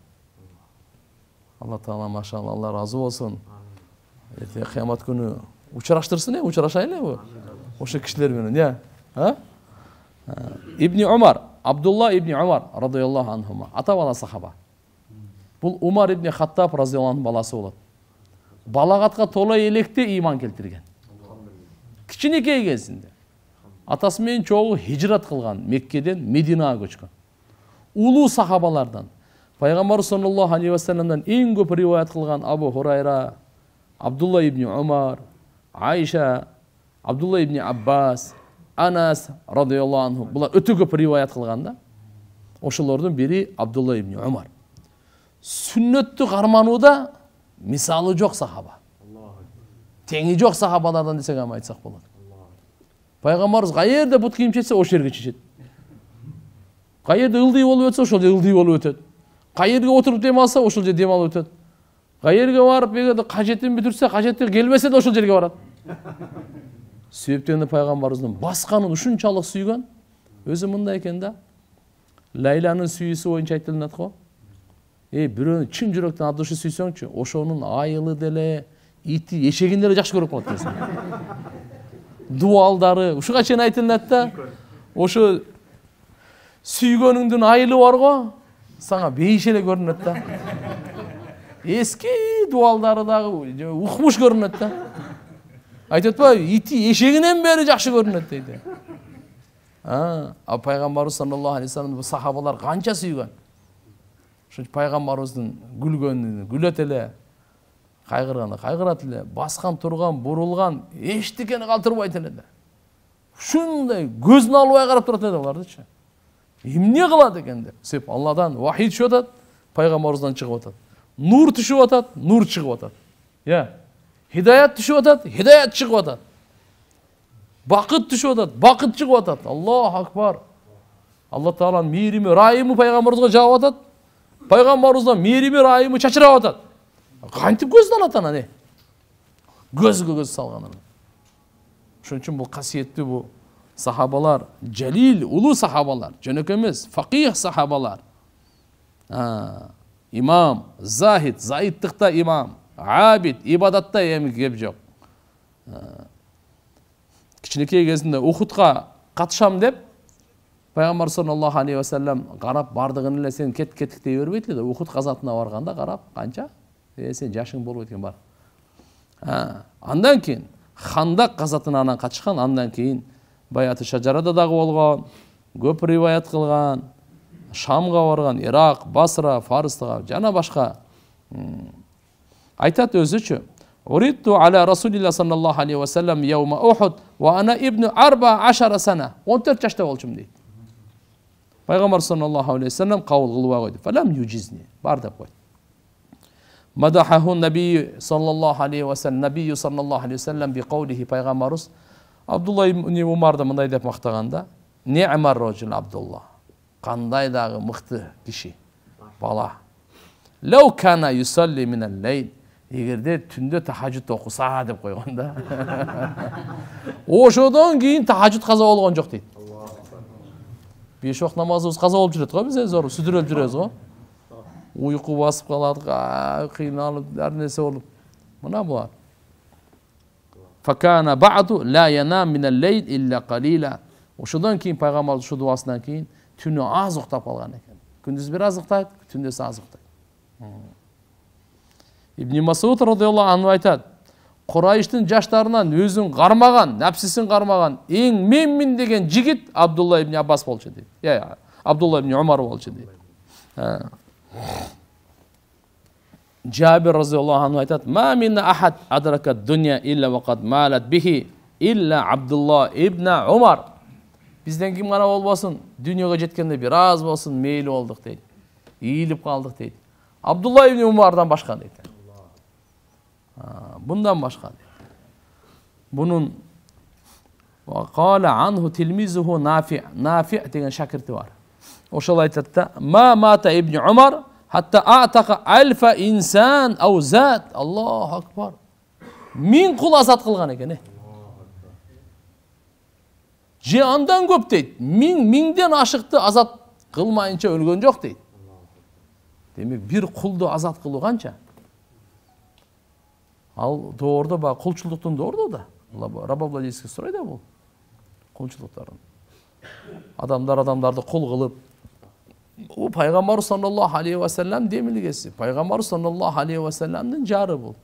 алла тағала машалла алла разы болсын ертең қиямат күні ұшыраштырсын е ұшырашайлы бұл ошо кишилер менен иә ибни умар абдулла ибни умар радиаллаху анхума ата бала сахаба бұл умар ибни хаттаб разиаллаху баласы болады балағатқа тола електе иман келтірген кичинекей кезінде атасы мен чоғы хижрат қылған меккеден мединаға көшкен улуу сахабалардан пайгамбарыбыз саллаллаху алейхи уассаламдан ең көп риуаят қылған абу хурайра абдулла ибн умар айша абдулла ибн аббас анас радиаллаху анху бұлар өтө көп риуаят қылған да ошолордун бири абдулла ибн умар сүннөттү карманууда мисалы жок сахаба теңі жоқ сахабалардан десек ғана айтсақ болады пайғамбарымыз қай жерде бұт киім шешсе осы жерге шешеді қай жерде ылди болып өтсе ошол жерде ылди болып өтеді қай жерге отырып демалса ошол жерде демалып өтеді қай жерге барып егер қажетін бітірсе қажеті келмесе де ошол жерге барады себептен де пайғамбарымыздың басқаны ұшыншалық сүйген өзі мындай екен да ләйланың сүйісі боюнча айтылынат ғой ей біреуі шын жүректен от души сүйсеңші ошонун айылы деле итті ешегендерді жакшы көрүп калат экенсиң дубалдары ушуга чейин айтылат да ошо сүйгөнүңдүн айылы бар го сага бейиш эле көрүнөт да эски дубалдары дагы укмуш көрүнөт да айтып атпайбы ити эшегинен бери жакшы көрүнөт дейді а пайгамбарыбыз саллаллаху алейхи вассалам сахабалар канча сүйгөн ошон пайгамбарыбыздын күлгөнүн күлөт эле қайғырғаны кайгырат эле баскан турган бурулган эчтекени калтырбайт эле да ушундай көзүн албай карап турат эле да булардычы эмне кылат экен деп себеп алладан вахий түшүп атат пайгамбарыбыздан чыгып атат нур түшүп атат нур чыгып атат иә хидаят түшүп атат хидаят шығып атат бақыт түшіп жатады бақыт шығып жатады аллаху акбар алла тағаланың мейірімі райымы пайғамбарымызға жауып жатады пайғамбарымыздан мейірімі райымы шашырап жатады қантип көзді алады ана не көзге көз салған ана ошон үчүн бул касиеттүү бул сахабалар жалил улуу сахабалар жөнөкөй эмес факих сахабалар имам захид заидтыкта имам абид ибадатта эми кеп жок кичинекей кезинде ухутка катышам деп пайгамбар саллаллаху алейхи вассалам карап баардыгын эле сен кет кеттик дей бербейт эле ухут казатына барганда карап канча е сен жашың болып екен бар андан кейін хандақ қазатынанан қачқан андан кейін баяты шажарада дағы болған көп риwayat қылған шамға барған ирак басра фарыстыға жана башка айтады өзүчү уридту аля расулилла саллаллаху алейхи вассалам яума ухуд ва ана ибну арба ашара сана он төрт жашта болчумун дейт пайгамбар саллаллаху алейхи вассалам кабыл кылбай койду фалам южизни бар деп койду мадахаху наби саллаллаху алейхи уассалам наби саллаллаху алейхи уассалам қаулихи пайғамбарымыз абдулла ибн умарды мындай деп мақтағанда не ниәма роджул абдулла қандай дағы мықты кіші бала лау кана юсалли ал лейл егерде түнде тахаджуд оқыса деп қойғанда да ошодан кейін тахаджуд қаза болған жоқ дейді беш уақыт намазыбыз қаза болып жүреді ғой біз зор сүдіріліп жүреміз ғой ұйқы басып қалады қиналып әр нәрсе болып мына бұлар فكان بعض لا ينام من الليل илля قليلا ошодан кейін пайғамбардың шу дуасынан кейін түні аз ұйықтап қалған екен күндіз біраз аз ұйықтайды түндесі аз ұйықтайды ибн масуд радиаллаху анху айтады құрайыштың жаштарынан өзін қармаған нәпсісін қармаған ең менмін деген жігіт абдулла ибн аббас болчу дейді иә абдулла ибн омар болчу дейді Джабир разиаллаху анху айтады: "Ма минна ахад адрака дунья илля вақад малат бихи илля Абдулла ибн Умар." Бізден кім ғана ол дүниеге жеткенде біраз болсын, мейлі болдық дейді. Иіліп қалдық дейді. Абдулла ибн Умардан башқа дейді. А, бұндан башқа дейді. Бұның «Қала عنه تلميذه نافع деген шәкірті бар ошол айтат да ма мата ибн умар хатта атақа альфа инсан ау аузат аллаху акбар миң құл азат қылған екен е же андан көп дейді миң миңден ашықты азат қылмайынша өлген жоқ дейді демек бір құлды азат қылу қанша ал доорда баягы кулчулуктун доорда да рабовладельский строй да бұл. құлшылықтарын адамдар адамдарды құл қылып Bu Peygamber sallallahu aleyhi ve sellem demilgesi. Peygamber sallallahu aleyhi ve sellem'nin carı bu.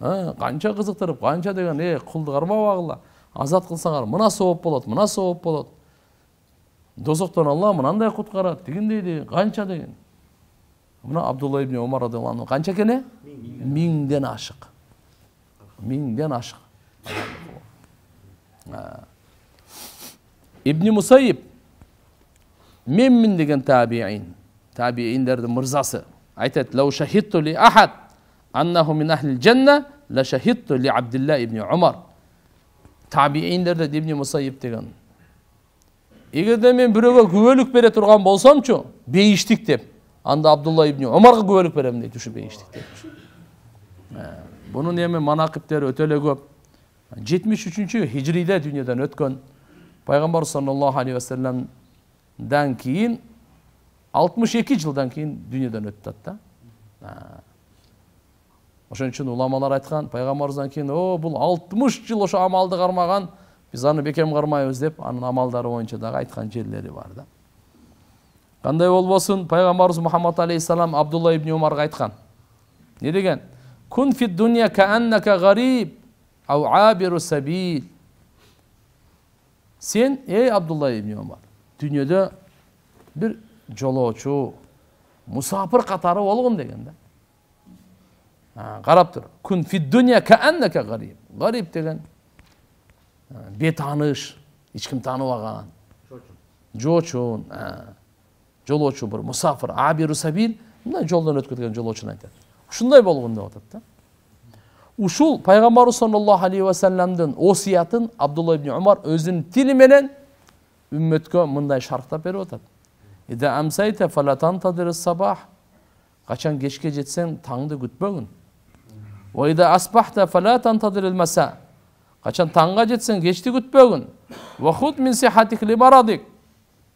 Ha, kızıktırıp, qiziqtirib, degen, degan, "Ey, quldirma bağla? azat qilsanglar, muna savob bo'ladi, muna savob bo'ladi." Dozoqdan Alloh munanday qutqaradi, degan deydi, qancha degen. Buna Abdullah ibn Umar radhiyallahu anhu qancha kene? Minden aşık. Minden aşık. dan ashiq. Musayyib menmin degan tabiin tabiinlarni mirzasi aytadi lav shahidtu li ahad annahu min ahli janna la shahidtu li abdullah ibn umar tabiinlarda ibn musayib degan agarda men birovga guvohlik bera turgan bo'lsamchu beyishdik deb анда абдулла ибн умарга күбөлүк берем дейт ушу бейиштикте бунун эми манакиптери өтө эле көп жетимиш Hicri'de dünyadan ötken. өткөн пайгамбар саллаллаху алейхи вассалам дан кейін 62 жылдан кейін дүниеден өтіп жатты да ошон үчүн уламалар айткан пайгамбарыбыздан кийин о бул алтымыш жыл ошо амалды кармаган биз аны бекем кармайбыз деп анын амалдары боюнча дагы айткан жерлери бар да кандай болбосун пайгамбарыбыз мухаммад алейхисалам абдулла ибн умарга айткан эмне деген күн фи кааннака гариб ау сен эй абдулла ибн умар дүниеде бір жолоочу мұсапыр қатары болғын деген да қарап тұр күн фиддуния кәәннәкә ғариб ғариб деген бейтаныш ешкім танымаған жочун жолоочу бір мұсафыр абиру сабил мына жолдан өтіп кеткен жолаушыны айтады ушундай болгон деп атат да ушул пайгамбарыбыз саллаллаху алейхи вассаламдын осуятын абдулла ибн умар өзүнүн тили менен үмметке мындай шарықтап беріп жатады қашан кешке жетсең таңды күтпөгін қашан таңға жетсең кешті күтпөгін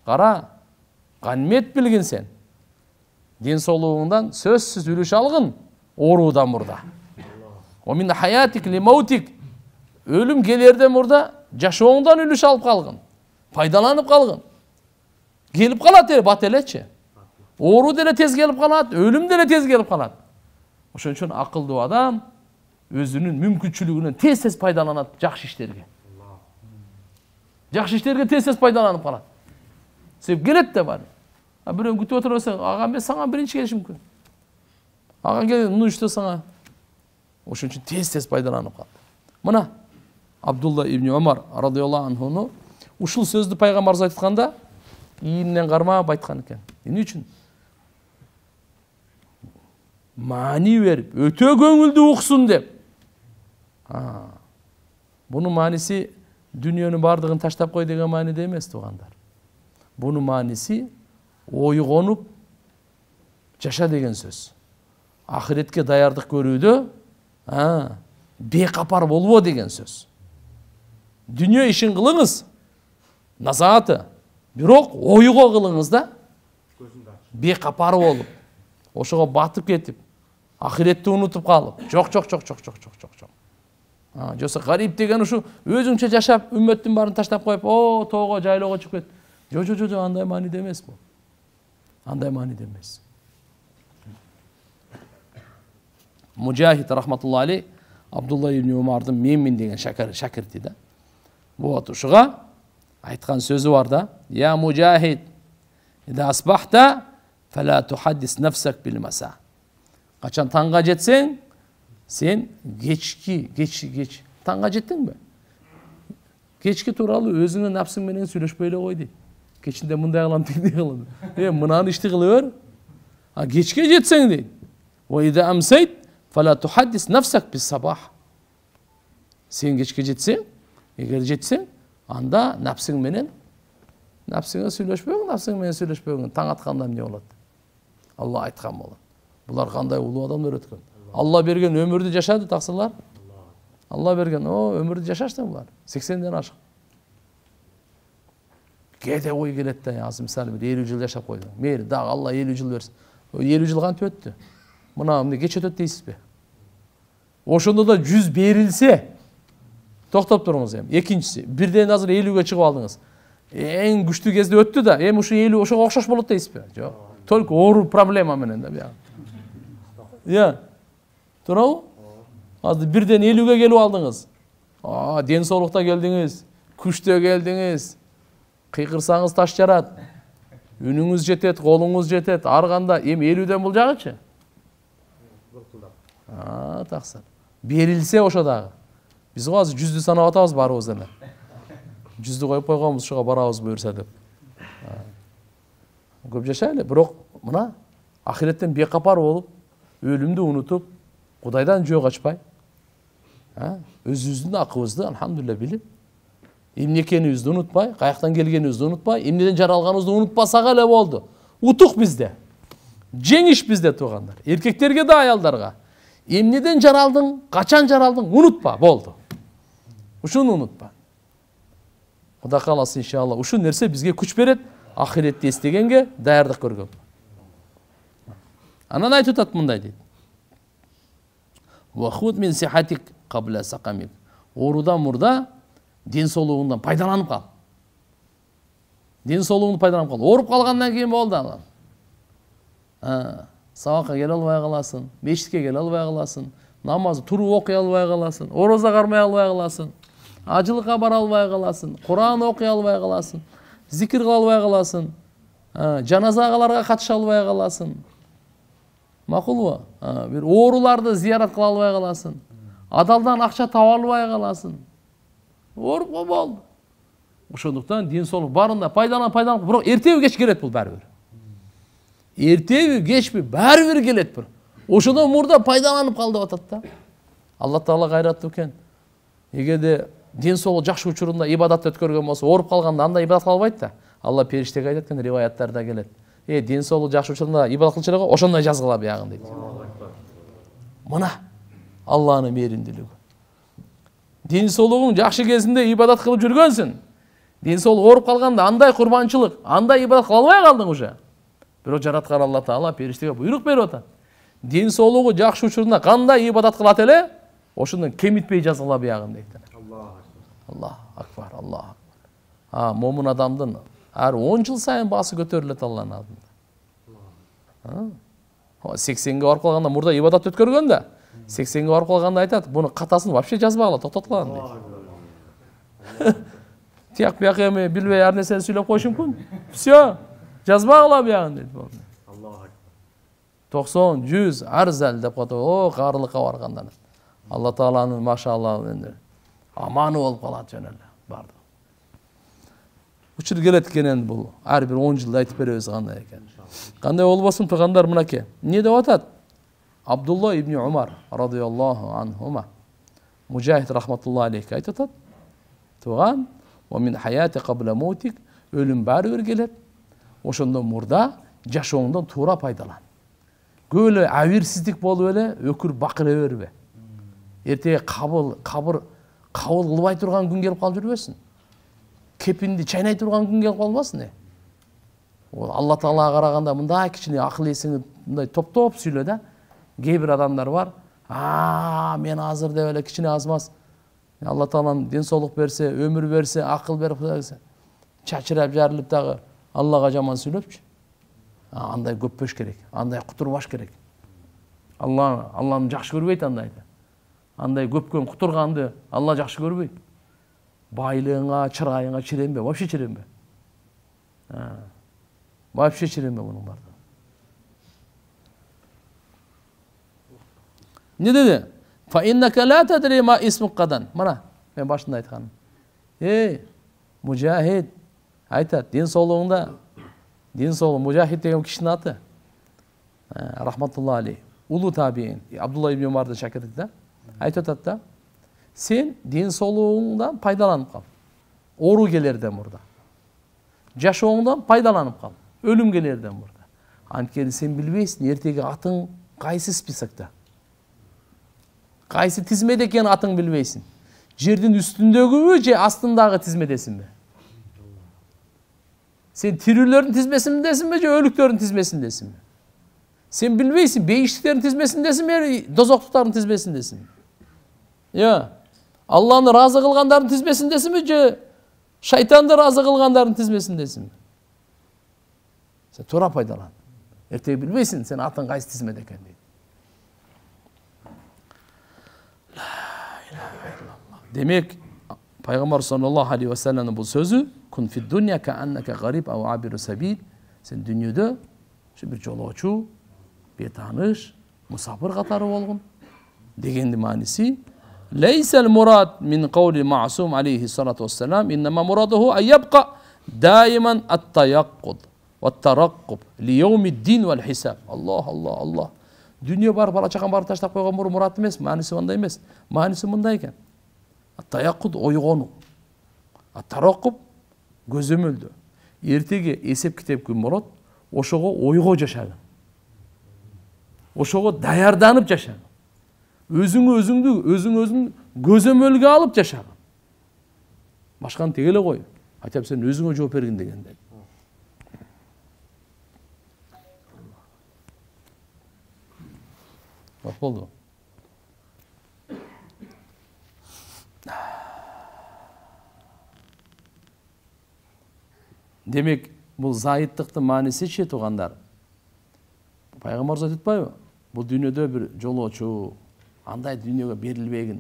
қара ғанмет білгін сен денсаулығыңдан сөзсіз үліш алғын орудан мұрда өлім келерден мұрда жашооңдан үлүш алып қалғын пайдаланып қалған келіп қалады бат эле элечи оору деле тез келіп қалады өлім деле тез келіп қалады ошон үчүн акылдуу адам өзүнүн мүмкүнчүлүгүнөн тез тез пайдаланады жакшы иштерге жакшы иштерге тез тез пайдаланып калат себеп келет да баары а бірін күтүп отура аға мен саған бірінші биринчи мүмкін аға ага келе іште сага ошон үчүн тез тез пайдаланып қалады мына абдулла ибн омар разиаллаху анхуну ұшыл сөзді пайғамбарымыз айтқанда иінінен қармап айтқан екен э, не үшін маани беріп өте көңілді ұқсын деп а, бұның мәнісі дүниенің таштап қой деген мааниде емес туғандар бұның мәнісі ойы қонып жаша деген сөз ақыретке даярдық көруді бейқапар болбо деген сөз дүние ішін қылыңыз назаты бирок ойго кылыңыз да бейкапар болуп ошого батып кетип ахиретти унутуп калып жок жок жок жок жок жок жок жок Жосы гарип деген ушу өзүңчө жашап үммөттүн баарын таштап коюп о тоого жайлоого чыгып кет жо жо жо андай мааниде эмес бул андай мааниде эмес мужахид рахматулла алей абдулла ибн умардын менмин деген шәкірті да вот ушуга Aytgan so'zi borda ya mujahid ida asbahta fala tuhaddis nafsak bil masa qachon tongga jetsang sen kechki kech kech tongga jetdingmi kechki to'g'ri o'zini nafsing bilan so'rashmayla qo'y deydi kechinde bunday qilamiz bunday qilamiz e munani ishni qilaver ha kechga jetsang deydi va ida amsayt fala tuhaddis nafsak bis sabah sen kechga jetsang agar jetsang анда менен нәпсіңе нәпсің менен сөйлеспеуің таң атқанда не болады алла айтқан болады бұлар қандай ұлы адамдар өткен алла берген өмірді жашады тақсырлар алла берген о өмірді жашашты бұлар сексенден ашық кээде ой келеді да азыр мысалы бір елу жыл жашап қойды мейлі дағы алла елу жыл берсін елу жыл кантип өтті мына міне кеше өтеді дейсіз бе ошондо да жүз берилсе токтоп туруңуз эми экинчиси бирден азыр элүүгө чыгып алдыңыз эң күчтүү кезде өттү да эми ушу элүү ошого окшош болот дейсизби жок только оору проблема менен да буягы ыя туурабы азыр бирден элүүгө келип алдыңыз ден соолукта келдиңиз күчтө келдиңиз кыйкырсаңыз таш жарат үнүңүз жетет колуңуз жетет ар кандай эми элүүдөн бул жагычы таксыр берилсе ошо дагы біз го азыр жүздү санап атабыз баарыбыз ана жүзді қойып койгонбуз ушуга барабыз бұйырса деп көп жашайлы бирок мына ахиреттен бейкапар болуп өлүмдү унутуп кудайдан жөө качпай өзүбүздүн акыбызды альхамдулилля билип эмне экенибизди унутпай каяктан келгенибизди унутпай эмнеден жаралганыбызды унутпасак эле болды утук бізде жеңиш бізде туғандар еркектерге да аялдарга емнеден жаралдың қачан жаралдың унутпа болды ушуну унутпа кудай кааласа иншалла ушул нерсе бизге күч берет ахиретти эстегенге даярдык көргөн анан айтып атат мындай дейт оорудан мурда ден соолугундан пайдаланып кал ден соолугуңду пайдаланып кал ооруп калгандан кийин болду анан сабакка келе албай каласың мешитке келе албай каласың намаз туруп окуй албай каласың ороза кармай албай каласың ажылыққа бара алмай қаласың құран оқи алмай қаласың зікір қыла алмай қаласың ә, жаназаларға қатыша алмай қаласың мақұл ба бір оруларды зиярат қыла алмай қаласың адалдан ақша таба алмай қаласың орып болды ошондуктан денсаулық барында пайдалан пайдаланып бирок эртеби кеч келет бул баары бир эртеби кечпи баары бир келет бир ошодон мурда пайдаланып кал деп атат да алла таала кайраттуу экен эгерде денсаулығы жақсы учурунда ибадатты өткөргөн болсо ооруп калганда анда ибадат кыла албайт да алла периштеге айтат экен рибаяттарда келет э денсаулығы жақсы учурунда ибадат кылчу эле го ошондой жазгыла биягын дейт мына алланын мээримдүүлүгү денсаулығың жақсы кезінде ибадат қылып жүргенсің денсаулық ооруп қалғанда андай құрбаншылық андай ибадат кыла албай қалдың уже бирок жаратқан алла таала периштеге буйрук беріп атат денсаулығы жақсы учурунда қандай ибадат қылат эле ошондон кемитпей жазгыла биягын дейт аллах акбар аллах акбар а момын адамдын ар он жыл сайын баасы көтөрүлөт алланын алдында сексенге барып калганда мурда ибадат өткөргөн да сексенге барып калганда айтат буну катасын вообще жазбагыла токтоткула дейт тияк бияк эми билбей ар нерсени сүйлөп коюшу мүмкүн все жазбагыла биягын дейт токсон жүз арзал деп катып о каарылыкка барганда алла тааланын машалла аман болып қалады жөн эле бардыгы учур келет экен бул ар бир он жылда айтып беребиз кандай экен кандай болбосун пайгамбар мынакей эмне деп атат абдулла ибн умар разиаллаху анхума мужахид рахматулла алейхи айтып атат тууган өлүм баары бир келет ошондо мурда жашооңдон туура пайдалан көп эле абийирсиздик болуп эле өкүр бакыра бербе эртеге кабыл кабыр қылбай тұрған күн келіп қалып жүрмесін кепінді чайнай тұрған күн келіп қалмасын е ол алла тағалаға қарағанда мындай кішкене ақыл есіңді мындай топ топ сөйле да кейбір адамдар бар а мен азыр деп әлі кичине азмас алла тағалам денсаулық берсе өмір берсе ақыл берсе чачырап жарылып тағы аллаға жаман сөйлепші андай көппөш керек андай кутурбаш керек алла алланы жақсы көрбөйт андайды андай көпкөн кутурганды алла жакшы көрбөйт байлыгыңа чырайыңа чиренбе вообще чиренбе вообще чиренбе мунун баардыгы эмне деди мына мен башында айтканым эй мужахид айтат ден соолугуңда ден соолугу мужахид деген кишинин аты рахматулла алейх улуу табиин абдулла ибн умардын шакирти да айтып жатады да сен денсаулығыңдан пайдаланып қал ору келерден мұрда жашооңдан пайдаланып қал өлім келерден мұрда анткени сен білмейсің ертеге атың қайсы списокта қайсы тізмеде екен атың білмейсің жердің үстүндөгүбү же астындағы тизмедесиңби сен тірілердің тізмесіндесің бе же өліктердің тізмесіндесің бе сен білмейсің бейіштіктердің тізмесіндесің бе дозақтықтардың тізмесіндесің бе Ya. Allah'ın razı kılganların tizmesindesin mi? Şeytan da razı kılganların tizmesindesin mi? Sen tora faydalan. Erteği bilmeysin sen atın kayısı tizmede kendi. La ilahe illallah. Demek Peygamber sallallahu aleyhi ve sellem'in bu sözü kun fid dunya ka anneke garib av abiru sabil sen dünyada şu bir yolcu bir tanış musafir katarı olgun degende manisi ليس المراد من قول معصوم عليه الصلاة والسلام إنما مراده أن يبقى دائما التيقظ والترقب ليوم الدين والحساب الله الله الله دنيا بار بار أشخاص بار تشتاق بيغا مر مراد ميس ما نسي من ميس ما نسي من دايك التيقظ ويغنو الترقب جزمل دو يرتيجي يسيب كتاب كل مراد وشغو ويغو جشان وشغو دايار جشان өзүңө өзүңдү өзүңө өзүң көзөмөлгө алып жаша башканы тиг эле кой хотя бы сен өзүңө жооп бергин дегендей о демек бул зайыттыктын маанисичи туугандар пайгамбарыбыз айтып атпайбы бул дүйнөдө бир жолоочу андай дүниеге берілбегін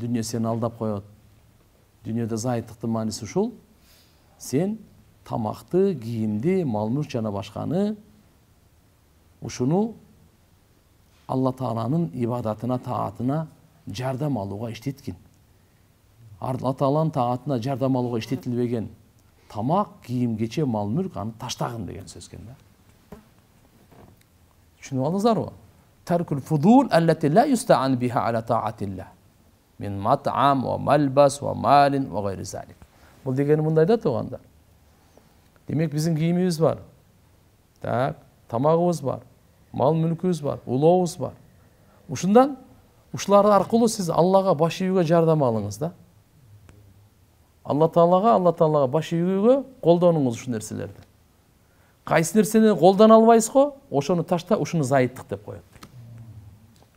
дүние сені алдап қояды дүниеде зайыттықтың мәнісі ушул сен тамақты киімді, мал мүлк жана башканы ушуну алла тааланын ибадатына таатына жардам алууга иштеткин алла тааланын таатына жардам алууга иштетилбеген тамак кийим кече мал мүлк аны таштагын деген сөз экен да شنو والله ذروه ترك الفضول التي لا يستعان بها على طاعة الله من مطعم وملبس ومال وغير ذلك Bu degeni bundayda tuğanlar. Demek bizim giyimimiz var. Tak, tamağımız var. Mal mülkümüz var. Ulovuz var. Uşundan, uşlar arkalı siz Allah'a başı yüge jardam alınız da. Allah Teala'ga, Allah Teala'ga başı yüge koldanınız şu nerselerde. қайсы нәрсені қолдана албайсыз ғой ошоны ташта ушуну зайыттық деп коет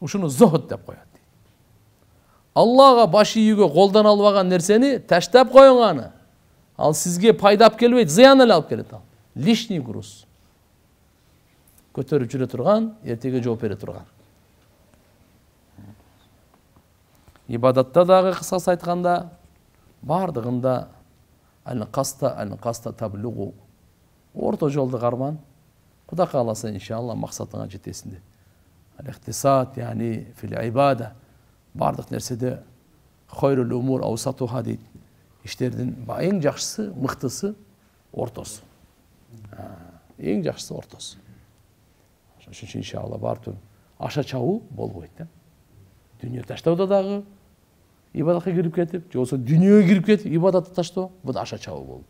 ушуну зохд деп коет аллага баш ийүүгө колдоно албаган нәрсені таштап коюң аны ал сизге пайда алып келбейт зыян эле алып келеді ал лишний груз көтеріп жүрө турган эртеге жооп бере турган ибадатта дағы кыскасы айтқанда баардыгында аль каста аль каста таблугу орта жолды қарман құда қаласа иншалла мақсатыңа жетесің де ихтисат яғни фил ибада барлық нәрседе хойрул умур аусатуха дейді іштердің ең жақсысы мықтысы ортасы ең жақсысы ортасы үшінші иншалла барып аша чабу болбойт да дүние таштоодо дагы ибадатка кирип кетип же болбосо дүнүйөгө кирип кетип ибадатты таштоо бул аша чабуу